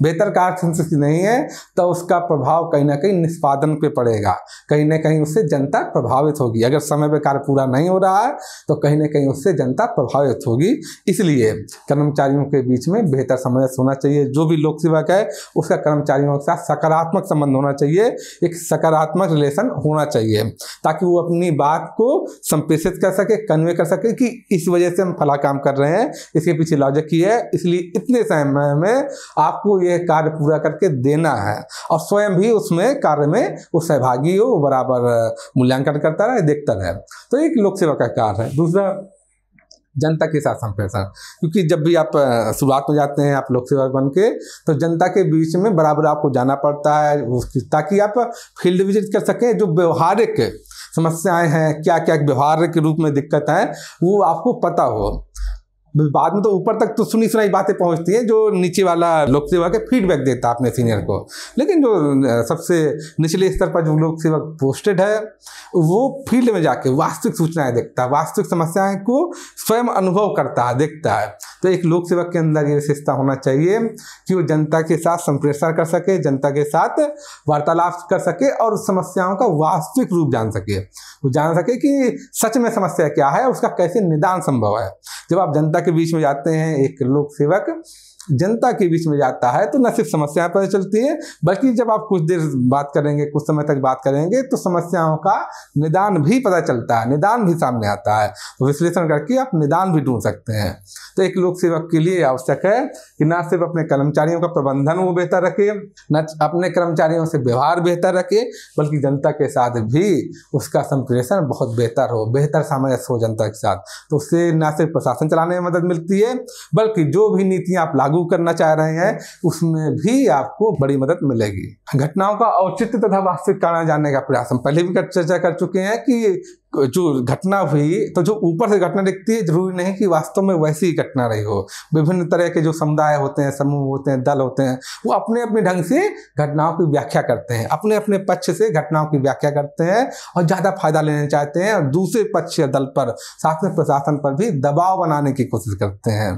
बेहतर कार्य नहीं है तो उसका प्रभाव कहीं ना कहीं निष्पादन पे पड़ेगा कहीं ना कहीं उससे जनता प्रभावित होगी अगर समय पर कार्य पूरा नहीं हो रहा है तो कहीं ना कहीं उससे जनता प्रभावित होगी इसलिए कर्मचारियों के बीच में बेहतर सामंजस्य होना चाहिए जो भी लोक सेवक है उसका कर्मचारियों के साथ सकारात्मक सकारात्मक संबंध होना चाहिए एक सकारात्मक रिलेशन होना चाहिए ताकि वो अपनी बात को संप्रेषित कर सके कन्वे कर सके कि इस वजह से हम फला काम कर रहे हैं इसके पीछे लॉजिक ही है इसलिए इतने समय में आपको यह कार्य पूरा करके देना है और स्वयं भी उसमें कार्य में वो सहभागी हो बराबर मूल्यांकन करता रहे देखता रहे तो एक लोक सेवा का कार्य है दूसरा जनता के साथ संप्रेषण क्योंकि जब भी आप शुरुआत में जाते हैं आप लोक सेवक बन के तो जनता के बीच में बराबर आपको जाना पड़ता है उसकी ताकि आप फील्ड विजिट कर सकें जो व्यवहारिक समस्याएं हैं क्या क्या व्यवहार के रूप में दिक्कत है वो आपको पता हो बाद में तो ऊपर तक तो सुनी सुनाई बातें पहुंचती हैं जो नीचे वाला लोक सेवा के फीडबैक देता है अपने सीनियर को लेकिन जो सबसे निचले स्तर पर जो लोक सेवक पोस्टेड है वो फील्ड में जाके वास्तविक सूचनाएं देखता है वास्तविक समस्याएं को स्वयं अनुभव करता है देखता है तो एक लोक सेवक के अंदर ये विशेषता होना चाहिए कि वो जनता के साथ संप्रेषण कर सके जनता के साथ वार्तालाप कर सके और समस्याओं का वास्तविक रूप जान सके वो जान सके कि सच में समस्या क्या है उसका कैसे निदान संभव है जब आप जनता के बीच में जाते हैं एक लोक सेवक जनता के बीच में जाता है तो न सिर्फ समस्याएं पता चलती है बल्कि जब आप कुछ देर बात करेंगे कुछ समय तक बात करेंगे तो समस्याओं का निदान भी पता चलता है निदान भी सामने आता है तो विश्लेषण करके आप निदान भी ढूंढ सकते हैं तो एक लोक सेवक के लिए आवश्यक है कि ना सिर्फ अपने कर्मचारियों का प्रबंधन वो बेहतर रखे न अपने कर्मचारियों से व्यवहार बेहतर रखे बल्कि जनता के साथ भी उसका संप्रेषण बहुत बेहतर हो बेहतर सामंजस्य हो जनता के साथ तो उससे न सिर्फ प्रशासन चलाने में मदद मिलती है बल्कि जो भी नीतियाँ आप लागू लागू करना चाह रहे हैं उसमें भी आपको बड़ी मदद मिलेगी घटनाओं का औचित्य तथा वास्तविक कारण जानने का प्रयास हम पहले भी चर्चा कर चुके हैं कि जो घटना हुई तो जो ऊपर से घटना दिखती है जरूरी नहीं कि वास्तव में वैसी ही घटना रही हो विभिन्न तरह के जो समुदाय होते हैं समूह होते हैं दल होते हैं वो अपने अपने ढंग से घटनाओं की व्याख्या करते हैं अपने अपने पक्ष से घटनाओं की व्याख्या करते हैं और ज़्यादा फायदा लेना चाहते हैं और दूसरे पक्ष या दल पर शासन प्रशासन पर भी दबाव बनाने की कोशिश करते हैं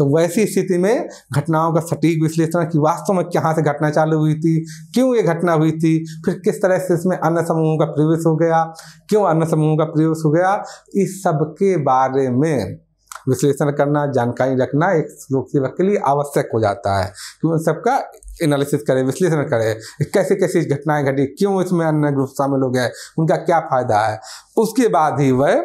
तो वैसी स्थिति में घटनाओं का सटीक विश्लेषण कि वास्तव में कहाँ से घटना चालू हुई थी क्यों ये घटना हुई थी फिर किस तरह से इसमें अन्य समूहों का प्रवेश हो गया क्यों अन्य समूहों का प्रवेश हो गया इस सब के बारे में विश्लेषण करना जानकारी रखना एक लोक सेवक के लिए आवश्यक हो जाता है कि उन सबका एनालिसिस करें विश्लेषण करें कैसे कैसे घटनाएं घटी क्यों इसमें अन्य ग्रुप शामिल हो गए उनका क्या फायदा है उसके बाद ही वह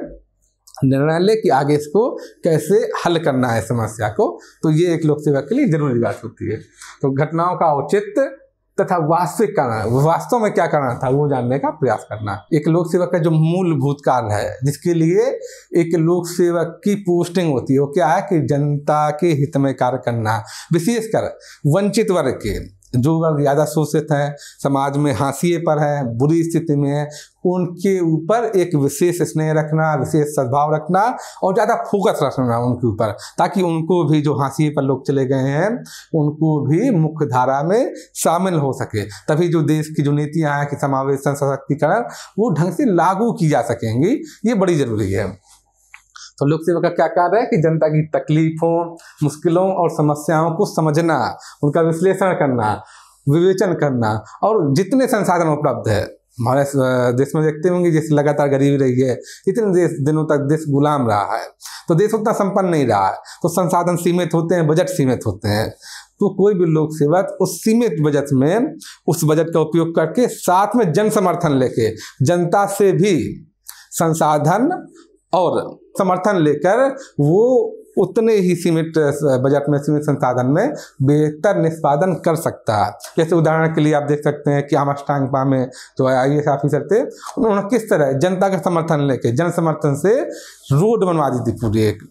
निर्णय ले कि आगे इसको कैसे हल करना है समस्या को तो ये एक लोक सेवा के लिए जरूरी बात होती है तो घटनाओं का औचित्य तथा वास्तविक कारण वास्तव में क्या करना था वो जानने का प्रयास करना एक लोक सेवक का जो मूलभूत कारण है जिसके लिए एक लोक सेवक की पोस्टिंग होती है वो क्या है कि जनता के हित में कार्य करना विशेषकर वंचित वर्ग के जो ज़्यादा शोषित हैं समाज में हाशिए पर हैं बुरी स्थिति में हैं उनके ऊपर एक विशेष स्नेह रखना विशेष सद्भाव रखना और ज़्यादा फोकस रखना उनके ऊपर ताकि उनको भी जो हाशिए पर लोग चले गए हैं उनको भी मुख्य धारा में शामिल हो सके तभी जो देश की जो नीतियाँ हैं कि समावेशन सशक्तिकरण वो ढंग से लागू की जा सकेंगी ये बड़ी ज़रूरी है तो लोक सेवा का क्या कार्य है कि जनता की तकलीफों मुश्किलों और समस्याओं को समझना उनका विश्लेषण करना विवेचन करना और जितने संसाधन उपलब्ध है हमारे देश में देखते होंगे जैसे लगातार गरीबी रही है इतने देश दिनों तक देश गुलाम रहा है तो देश उतना संपन्न नहीं रहा है तो संसाधन सीमित होते हैं बजट सीमित होते हैं तो कोई भी लोक सेवा उस सीमित बजट में उस बजट का उपयोग करके साथ में जन समर्थन लेके जनता से भी संसाधन और समर्थन लेकर वो उतने ही सीमित बजट में सीमित संसाधन में बेहतर निष्पादन कर सकता है जैसे उदाहरण के लिए आप देख सकते हैं कि आमस्टांगपा में जो आई एस ऑफिसर थे उन्होंने किस तरह जनता का समर्थन लेके जन समर्थन से रोड बनवा दी थी पूरी एक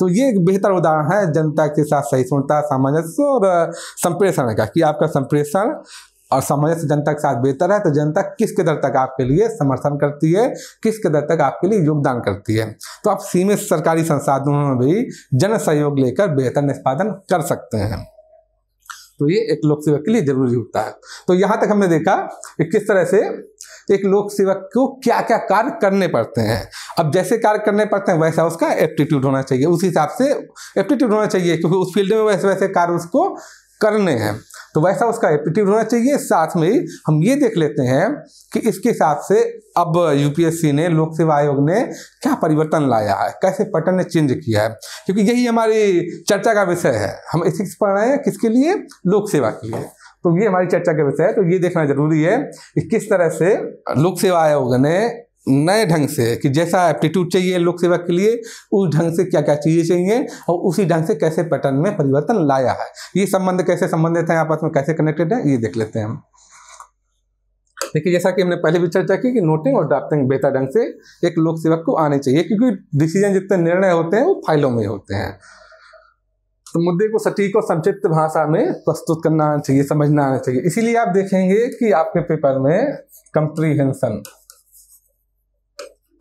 तो ये एक बेहतर उदाहरण है जनता के साथ सहिष्णुता सामंजस्य और संप्रेषण का कि आपका संप्रेषण और समझ से जनता के साथ बेहतर है तो जनता किस कदर तक आपके लिए समर्थन करती है किस कदर तक आपके लिए योगदान करती है तो आप सीमित सरकारी संसाधनों में भी जन सहयोग लेकर बेहतर निष्पादन कर सकते हैं तो ये एक लोक सेवक के लिए जरूरी होता है तो यहां तक हमने देखा कि किस तरह से एक लोक सेवक को क्या क्या कार्य करने पड़ते हैं अब जैसे कार्य करने पड़ते हैं वैसा उसका एप्टीट्यूड होना चाहिए उस हिसाब से एप्टीट्यूड होना चाहिए क्योंकि उस फील्ड में वैसे वैसे कार्य उसको करने हैं तो वैसा उसका एप्टीट्यूड होना चाहिए साथ में ही हम ये देख लेते हैं कि इसके हिसाब से अब यूपीएससी ने लोक सेवा आयोग ने क्या परिवर्तन लाया है कैसे पैटर्न ने चेंज किया है क्योंकि यही हमारी चर्चा का विषय है हम इसी पढ़ रहे हैं किसके लिए लोक सेवा के लिए तो ये हमारी चर्चा का विषय है तो ये देखना जरूरी है कि किस तरह से लोक सेवा आयोग ने नए ढंग से कि जैसा एप्टीट्यूड चाहिए लोक सेवा के लिए उस ढंग से क्या क्या चीज़ें चाहिए और उसी ढंग से कैसे पैटर्न में परिवर्तन लाया है ये संबंध कैसे संबंधित हैं आपस में कैसे कनेक्टेड है ये देख लेते हैं हम देखिए जैसा कि हमने पहले भी चर्चा की कि नोटिंग और ड्राफ्टिंग बेहतर ढंग से एक लोक सेवक को आने चाहिए क्योंकि डिसीजन जितने निर्णय होते हैं वो फाइलों में होते हैं तो मुद्दे को सटीक और संक्षिप्त भाषा में प्रस्तुत करना आना चाहिए समझना आना चाहिए इसीलिए आप देखेंगे कि आपके पेपर में कंप्रीहेंशन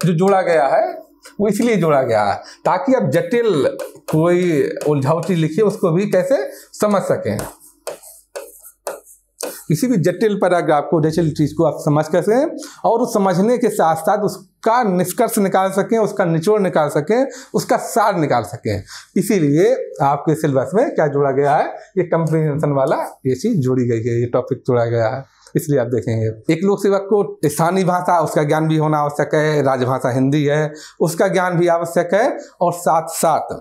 जो जोड़ा गया है वो इसलिए जोड़ा गया है ताकि आप जटिल कोई उलझाव चीज लिखिए उसको भी कैसे समझ सकें किसी भी जटिल पैराग्राफ को जटिल चीज को आप समझ कर सकें और उस समझने के साथ साथ उसका निष्कर्ष निकाल सकें उसका निचोड़ निकाल सकें उसका सार निकाल सकें इसीलिए आपके सिलेबस में क्या जोड़ा गया है ये कंप्रीहेंशन वाला ये चीज़ जोड़ी गई है ये टॉपिक जोड़ा गया है इसलिए आप देखेंगे एक लोक सेवक को स्थानीय भाषा उसका ज्ञान भी होना आवश्यक है राजभाषा हिंदी है उसका ज्ञान भी आवश्यक है और साथ साथ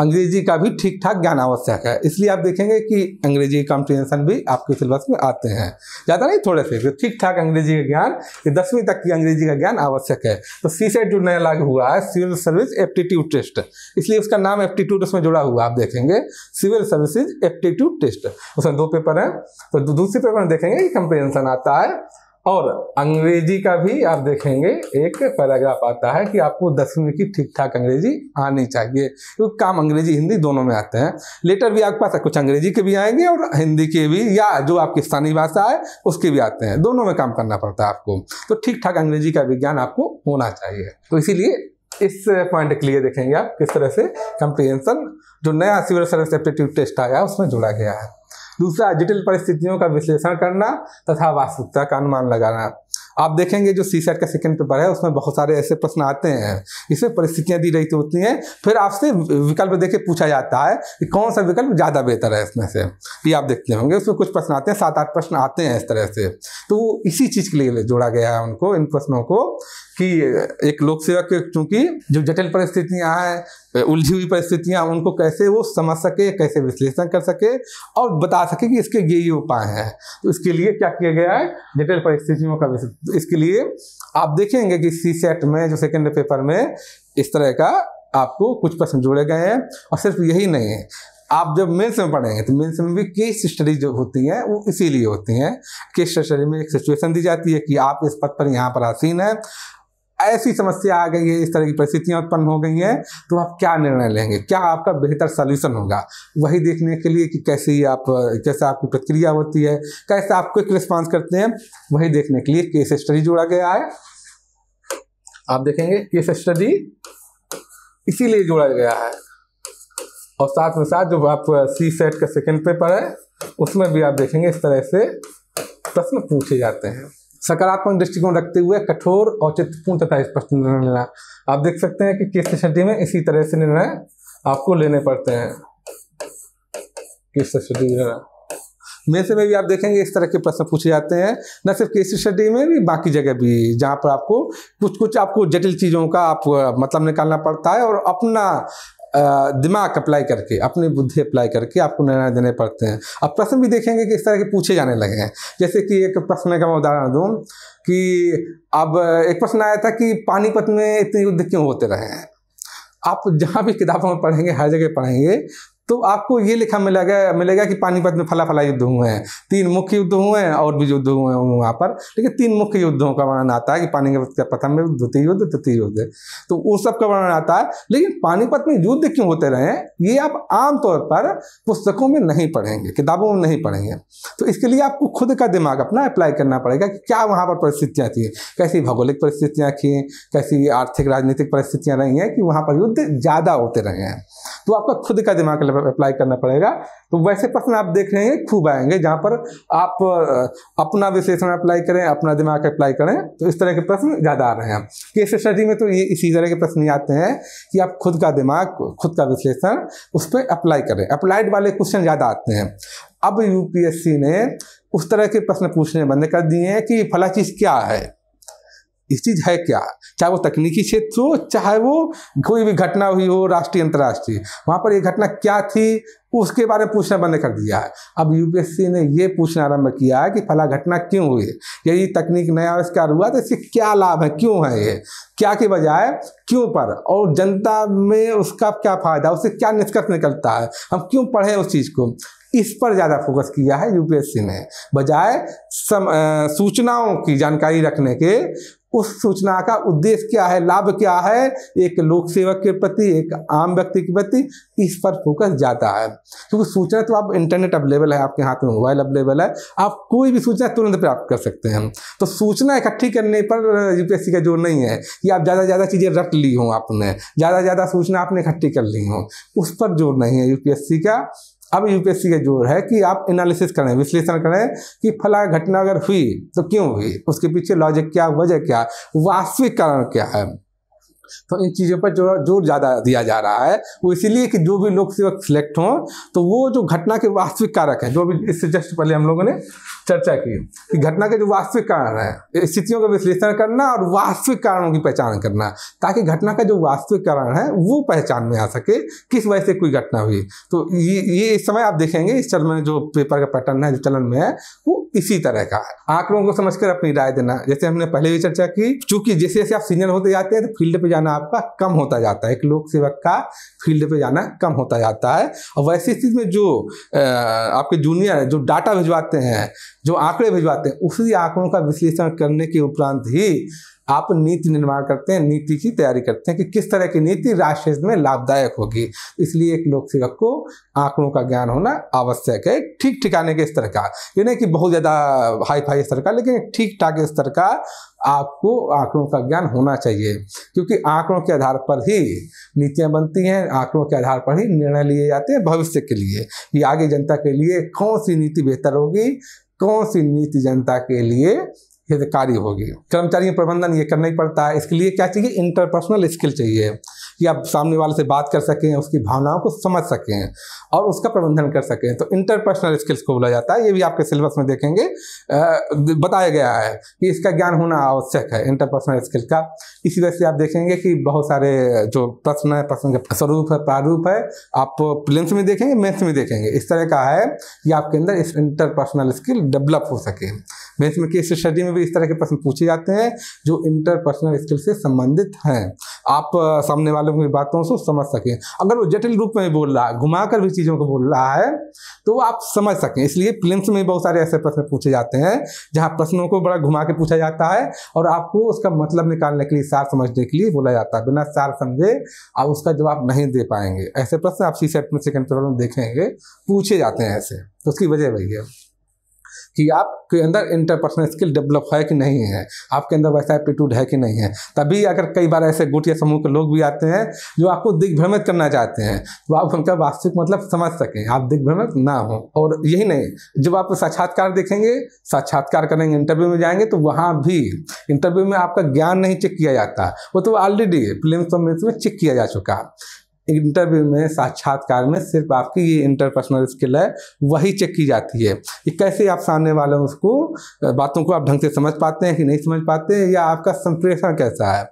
अंग्रेजी का भी ठीक ठाक ज्ञान आवश्यक है इसलिए आप देखेंगे कि अंग्रेजी कॉम्प्रिहेंशन भी आपके सिलेबस में आते हैं ज़्यादा नहीं थोड़े से ठीक ठाक अंग्रेजी का ज्ञान ये दसवीं तक की अंग्रेजी का ज्ञान आवश्यक है तो सी सेट जो नया लागू हुआ है सिविल सर्विस एप्टीट्यूड टेस्ट इसलिए उसका नाम एप्टीट्यूड उसमें जुड़ा हुआ आप देखेंगे सिविल सर्विस एप्टीट्यूड टेस्ट उसमें दो पेपर हैं तो दूसरे पेपर में देखेंगे कि कंप्रिहेंशन आता है और अंग्रेजी का भी आप देखेंगे एक पैराग्राफ आता है कि आपको दसवीं की ठीक ठाक अंग्रेजी आनी चाहिए क्योंकि तो काम अंग्रेजी हिंदी दोनों में आते हैं लेटर भी आपके पास कुछ अंग्रेजी के भी आएंगे और हिंदी के भी या जो आपकी स्थानीय भाषा है उसके भी आते हैं दोनों में काम करना पड़ता है आपको तो ठीक ठाक अंग्रेजी का विज्ञान आपको होना चाहिए तो इसीलिए इस पॉइंट के लिए देखेंगे आप किस तरह से कंप्रीहेंशन जो नया सिविल सर्विस एप्टीट्यूड टेस्ट आया उसमें जुड़ा गया है दूसरा जटिल परिस्थितियों का विश्लेषण करना तथा वास्तविकता का अनुमान लगाना आप देखेंगे जो सी सेट का सेकंड पेपर है उसमें बहुत सारे ऐसे प्रश्न आते हैं इसमें परिस्थितियां दी रही तो होती हैं फिर आपसे विकल्प देखे पूछा जाता है कि कौन सा विकल्प ज़्यादा बेहतर है इसमें से ये आप देखते होंगे उसमें कुछ प्रश्न आते हैं सात आठ प्रश्न आते हैं इस तरह से तो इसी चीज़ के लिए जोड़ा गया है उनको इन प्रश्नों को कि एक लोक सेवक चूंकि जो जटिल परिस्थितियां हैं उलझी हुई परिस्थितियां उनको कैसे वो समझ सके कैसे विश्लेषण कर सके और बता सके कि इसके ये ये उपाय हैं तो इसके लिए क्या किया गया है जटिल परिस्थितियों का तो इसके लिए आप देखेंगे कि सी सेट में जो सेकेंड पेपर में इस तरह का आपको कुछ प्रश्न जोड़े गए हैं और सिर्फ यही नहीं है आप जब मेन्स में पढ़ेंगे तो मेन्स में भी केस स्टडी जो होती हैं वो इसीलिए होती हैं केस स्टडी में एक सिचुएशन दी जाती है कि आप इस पद पर यहाँ पर आसीन हैं ऐसी समस्या आ गई है इस तरह की परिस्थितियां उत्पन्न हो गई हैं तो आप क्या निर्णय लेंगे क्या आपका बेहतर सोल्यूशन होगा वही देखने के लिए कि कैसे आप कैसे आपकी प्रतिक्रिया होती है कैसे आप क्विक रिस्पॉन्स करते हैं वही देखने के लिए केस स्टडी जोड़ा गया है आप देखेंगे केस स्टडी इसीलिए जोड़ा गया है और साथ में साथ जो आप सी सेट का सेकेंड पेपर है उसमें भी आप देखेंगे इस तरह से प्रश्न पूछे जाते हैं सकारात्मक दृष्टिकोण रखते हुए कठोर और चित्रपूर्ण तथा स्पष्ट निर्णय लेना आप देख सकते हैं कि केस स्टडी में इसी तरह से निर्णय आपको लेने पड़ते हैं में से में भी आप देखेंगे इस तरह के प्रश्न पूछे जाते हैं न सिर्फ केस स्टडी में भी बाकी जगह भी जहाँ पर आपको कुछ कुछ आपको जटिल चीज़ों का आप मतलब निकालना पड़ता है और अपना दिमाग अप्लाई करके अपनी बुद्धि अप्लाई करके आपको निर्णय देने पड़ते हैं अब प्रश्न भी देखेंगे कि इस तरह के पूछे जाने लगे हैं जैसे कि एक प्रश्न का मैं उदाहरण दूँ कि अब एक प्रश्न आया था कि पानीपत में इतने युद्ध क्यों होते रहे हैं आप जहाँ भी किताबों में पढ़ेंगे हर जगह पढ़ेंगे तो आपको ये लिखा मिलेगा मिलेगा कि पानीपत में फला फला युद्ध हुए हैं तीन मुख्य युद्ध हुए हैं और भी युद्ध हुए हैं वहाँ पर लेकिन तीन मुख्य युद्धों का वर्णन आता है कि पानीपत का प्रथम युद्ध द्वितीय युद्ध तृतीय युद्ध तो वो सब का वर्णन आता है लेकिन पानीपत में युद्ध क्यों होते रहे ये आप आमतौर पर पुस्तकों में नहीं पढ़ेंगे किताबों में नहीं पढ़ेंगे तो इसके लिए आपको खुद का दिमाग अपना अप्लाई करना पड़ेगा कि क्या वहाँ पर परिस्थितियाँ थी कैसी भौगोलिक परिस्थितियाँ थी कैसी आर्थिक राजनीतिक परिस्थितियाँ रही हैं कि वहाँ पर युद्ध ज़्यादा होते रहे हैं तो आपको खुद का दिमाग अप्लाई करना पड़ेगा तो वैसे प्रश्न आप देख रहे हैं खूब आएंगे जहां पर आप अपना विश्लेषण अप्लाई करें अपना दिमाग अप्लाई करें तो इस तरह के प्रश्न ज़्यादा आ रहे हैं केस स्टडी में तो ये इसी तरह के प्रश्न आते हैं कि आप खुद का दिमाग खुद का विश्लेषण उस पर अप्लाई करें अप्लाइड वाले क्वेश्चन ज़्यादा आते हैं अब यूपीएससी ने उस तरह के प्रश्न पूछने बंद कर दिए हैं कि फला चीज़ क्या है इस चीज़ है क्या चाहे वो तकनीकी क्षेत्र हो चाहे वो कोई भी घटना हुई हो राष्ट्रीय अंतर्राष्ट्रीय वहाँ पर ये घटना क्या थी उसके बारे में पूछना बंद कर दिया है अब यूपीएससी ने ये पूछना आरंभ किया है कि फला घटना क्यों हुई यदि तकनीक नया आविष्कार हुआ तो इससे क्या लाभ है क्यों है ये क्या के बजाय क्यों पर और जनता में उसका क्या फायदा उससे क्या निष्कर्ष निकलता है हम क्यों पढ़े उस चीज़ को इस पर ज़्यादा फोकस किया है यूपीएससी ने बजाय सूचनाओं की जानकारी रखने के उस सूचना का उद्देश्य क्या है लाभ क्या है एक लोक सेवक के प्रति एक आम व्यक्ति के प्रति इस पर फोकस जाता है क्योंकि सूचना तो आप इंटरनेट अवेलेबल है आपके हाथ में मोबाइल अवेलेबल है आप कोई भी सूचना तुरंत प्राप्त कर सकते हैं तो सूचना इकट्ठी करने पर यूपीएससी का जोर नहीं है कि आप ज़्यादा ज़्यादा चीज़ें रट ली हों आपने ज़्यादा ज़्यादा सूचना आपने इकट्ठी कर ली हों उस पर जोर नहीं है यूपीएससी का अब यूपीएससी का जोर है कि आप एनालिसिस करें विश्लेषण करें कि फला घटना अगर हुई तो क्यों हुई उसके पीछे लॉजिक क्या वजह क्या वास्तविक कारण क्या है तो इन चीज़ों पर जो जोर ज़्यादा दिया जा रहा है वो इसीलिए कि जो भी लोग सेवक सिलेक्ट हों तो वो जो घटना के वास्तविक कारक है जो भी इससे जस्ट पहले हम लोगों ने चर्चा की कि घटना के जो वास्तविक कारण है स्थितियों का विश्लेषण करना और वास्तविक कारणों की पहचान करना ताकि घटना का जो वास्तविक कारण है वो पहचान में आ सके किस वजह से कोई घटना हुई तो ये ये इस समय आप देखेंगे इस चलन में जो पेपर का पैटर्न है जो चलन में है वो इसी तरह का है आंकड़ों को समझकर अपनी राय देना जैसे हमने पहले भी चर्चा की चूंकि जैसे जैसे आप सीनियर होते जाते हैं तो फील्ड पे जाना आपका कम होता जाता है एक लोक सेवक का फील्ड पे जाना कम होता जाता है और वैसी स्थिति में जो आपके जूनियर जो डाटा भिजवाते हैं जो आंकड़े भिजवाते हैं उसी आंकड़ों का विश्लेषण करने के उपरांत ही आप नीति निर्माण करते हैं नीति की तैयारी करते हैं कि किस तरह की नीति राष्ट्र हित में लाभदायक होगी इसलिए एक लोक सेवक को आंकड़ों का ज्ञान होना आवश्यक है ठीक ठिकाने के स्तर का ये नहीं कि बहुत ज़्यादा हाई फाई स्तर का लेकिन ठीक ठाक स्तर का आपको आंकड़ों का ज्ञान होना चाहिए क्योंकि आंकड़ों के आधार पर ही नीतियां बनती हैं आंकड़ों के आधार पर ही निर्णय लिए जाते हैं भविष्य के लिए कि आगे जनता के लिए कौन सी नीति बेहतर होगी कौन सी नीति जनता के लिए हितकारी होगी कर्मचारी प्रबंधन ये करना ही पड़ता है इसके लिए क्या चाहिए इंटरपर्सनल स्किल चाहिए कि आप सामने वाले से बात कर सकें उसकी भावनाओं को समझ सकें और उसका प्रबंधन कर सकें तो इंटरपर्सनल स्किल्स को बोला जाता है ये भी आपके सिलेबस में देखेंगे आ, बताया गया है कि इसका ज्ञान होना आवश्यक है इंटरपर्सनल स्किल का इसी वजह से आप देखेंगे कि बहुत सारे जो प्रश्न है प्रश्न का स्वरूप है प्रारूप है आप प्लेन्स में देखेंगे मैथ्स में देखेंगे इस तरह का है कि आपके अंदर इस इंटरपर्सनल स्किल डेवलप हो सके मैथ्स में केस स्टडी में भी इस तरह के प्रश्न पूछे जाते हैं जो इंटरपर्सनल स्किल से संबंधित हैं आप सामने वाले वालों की बातों से समझ सकें अगर वो जटिल रूप में बोल रहा है घुमा कर भी चीज़ों को बोल रहा है तो वो आप समझ सकें इसलिए प्लेम्स में बहुत सारे ऐसे प्रश्न पूछे जाते हैं जहाँ प्रश्नों को बड़ा घुमा के पूछा जाता है और आपको उसका मतलब निकालने के लिए सार समझने के लिए बोला जाता है बिना सार समझे आप उसका जवाब नहीं दे पाएंगे ऐसे प्रश्न आप सी सेट में सेकेंड प्रॉब्लम देखेंगे पूछे जाते हैं ऐसे तो उसकी वजह वही है कि आपके अंदर इंटरपर्सनल स्किल डेवलप है कि नहीं है आपके अंदर वैसा एप्टीट्यूड है कि नहीं है तभी अगर कई बार ऐसे गुट या समूह के लोग भी आते हैं जो आपको दिग्भ्रमित करना चाहते हैं तो आप उनका वास्तविक मतलब समझ सकें आप दिग्भ्रमित ना हो और यही नहीं जब आप साक्षात्कार देखेंगे साक्षात्कार करेंगे इंटरव्यू में जाएंगे तो वहाँ भी इंटरव्यू में आपका ज्ञान नहीं चेक किया जाता वो तो ऑलरेडी फिल्म में चेक किया जा चुका इंटरव्यू में साक्षात्कार में सिर्फ आपकी ये इंटरपर्सनल स्किल है वही चेक की जाती है कि कैसे आप सामने वालों उसको बातों को आप ढंग से समझ पाते हैं कि नहीं समझ पाते हैं या आपका संप्रेषण कैसा है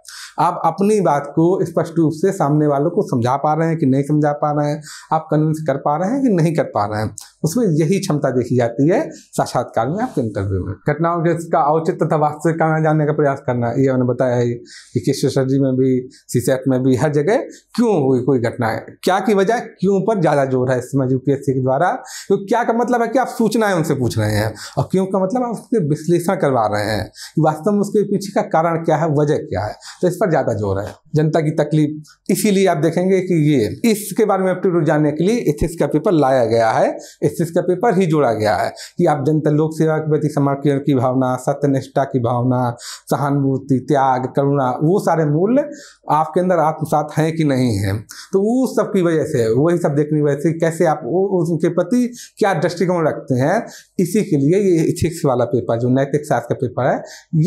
आप अपनी बात को स्पष्ट रूप से सामने वालों को समझा पा रहे हैं कि नहीं समझा पा रहे हैं आप कन्विंस कर पा रहे हैं कि नहीं कर पा रहे हैं उसमें यही क्षमता देखी जाती है साक्षात्कार में आपके इंटरव्यू में घटनाओं के का औचित्य तथा वास्तविक कारण जानने का प्रयास करना ये उन्होंने बताया है कि जी में भी सी में भी हर जगह क्यों हुई कोई घटना है क्या की वजह क्यों पर ज़्यादा जोर है इस समय यूपीएससी के द्वारा तो क्या का मतलब है कि आप सूचनाएं उनसे पूछ रहे हैं और क्यों का मतलब आप उसके विश्लेषण करवा रहे हैं वास्तव में उसके पीछे का कारण क्या है वजह क्या है तो इस पर ज़्यादा जोर है जनता की तकलीफ इसीलिए आप देखेंगे कि ये इसके बारे में जानने के लिए इथिस का पेपर लाया गया है बेसिस का पेपर ही जोड़ा गया है कि आप जनता लोक सेवा के प्रति समर्पण की भावना सत्यनिष्ठा की भावना सहानुभूति त्याग करुणा वो सारे मूल्य आपके अंदर आत्मसात हैं कि नहीं है तो वो सब की वजह से वही सब देखने की वजह से कैसे आप वो उनके प्रति क्या दृष्टिकोण रखते हैं इसी के लिए ये इथिक्स वाला पेपर जो नैतिक शास्त्र का पेपर है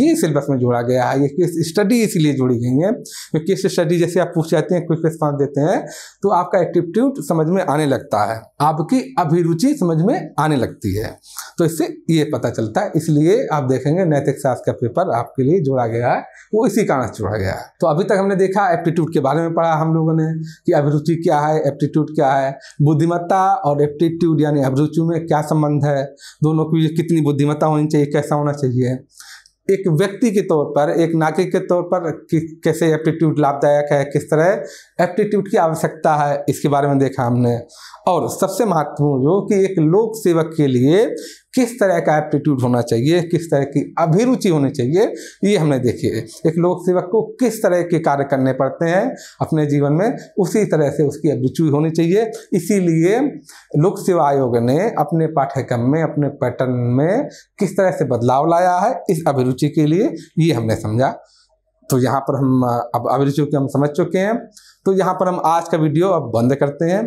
ये सिलेबस में जोड़ा गया है ये केस स्टडी इसीलिए जोड़ी गई है तो केस स्टडी जैसे आप पूछ जाते हैं क्विक रिस्पॉन्स देते हैं तो आपका एटीट्यूड समझ में आने लगता है आपकी अभिरुचि समझ में आने लगती है तो इससे ये पता चलता है इसलिए आप देखेंगे नैतिक शास्त्र का पेपर आपके लिए जोड़ा गया है वो इसी कारण से जोड़ा गया है तो अभी तक हमने देखा एप्टीट्यूड के बारे में पढ़ा हम लोगों ने कि अभिरुचि क्या है एप्टीट्यूड क्या है बुद्धिमत्ता और एप्टीट्यूड यानी अभिरुचि में क्या संबंध है दोनों की कितनी बुद्धिमत्ता होनी चाहिए कैसा होना चाहिए एक व्यक्ति के तौर पर एक नागरिक के तौर पर कि, कैसे एप्टीट्यूड लाभदायक है किस तरह एप्टीट्यूड की आवश्यकता है इसके बारे में देखा हमने और सबसे महत्वपूर्ण जो कि एक लोक सेवक के लिए किस तरह का एप्टीट्यूड होना चाहिए किस तरह की अभिरुचि होनी चाहिए ये हमने देखी है एक लोक सेवक को किस तरह के कार्य करने पड़ते हैं अपने जीवन में उसी तरह से उसकी अभिरुचि होनी चाहिए इसीलिए लोक सेवा आयोग ने अपने पाठ्यक्रम में अपने पैटर्न में किस तरह से बदलाव लाया है इस अभिरुचि के लिए ये हमने समझा तो यहाँ पर हम अब अभिरुचि को हम समझ चुके हैं तो यहाँ पर हम आज का वीडियो अब बंद करते हैं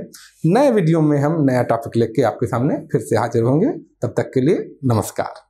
नए वीडियो में हम नया टॉपिक लेके आपके सामने फिर से हाजिर होंगे तब तक के लिए नमस्कार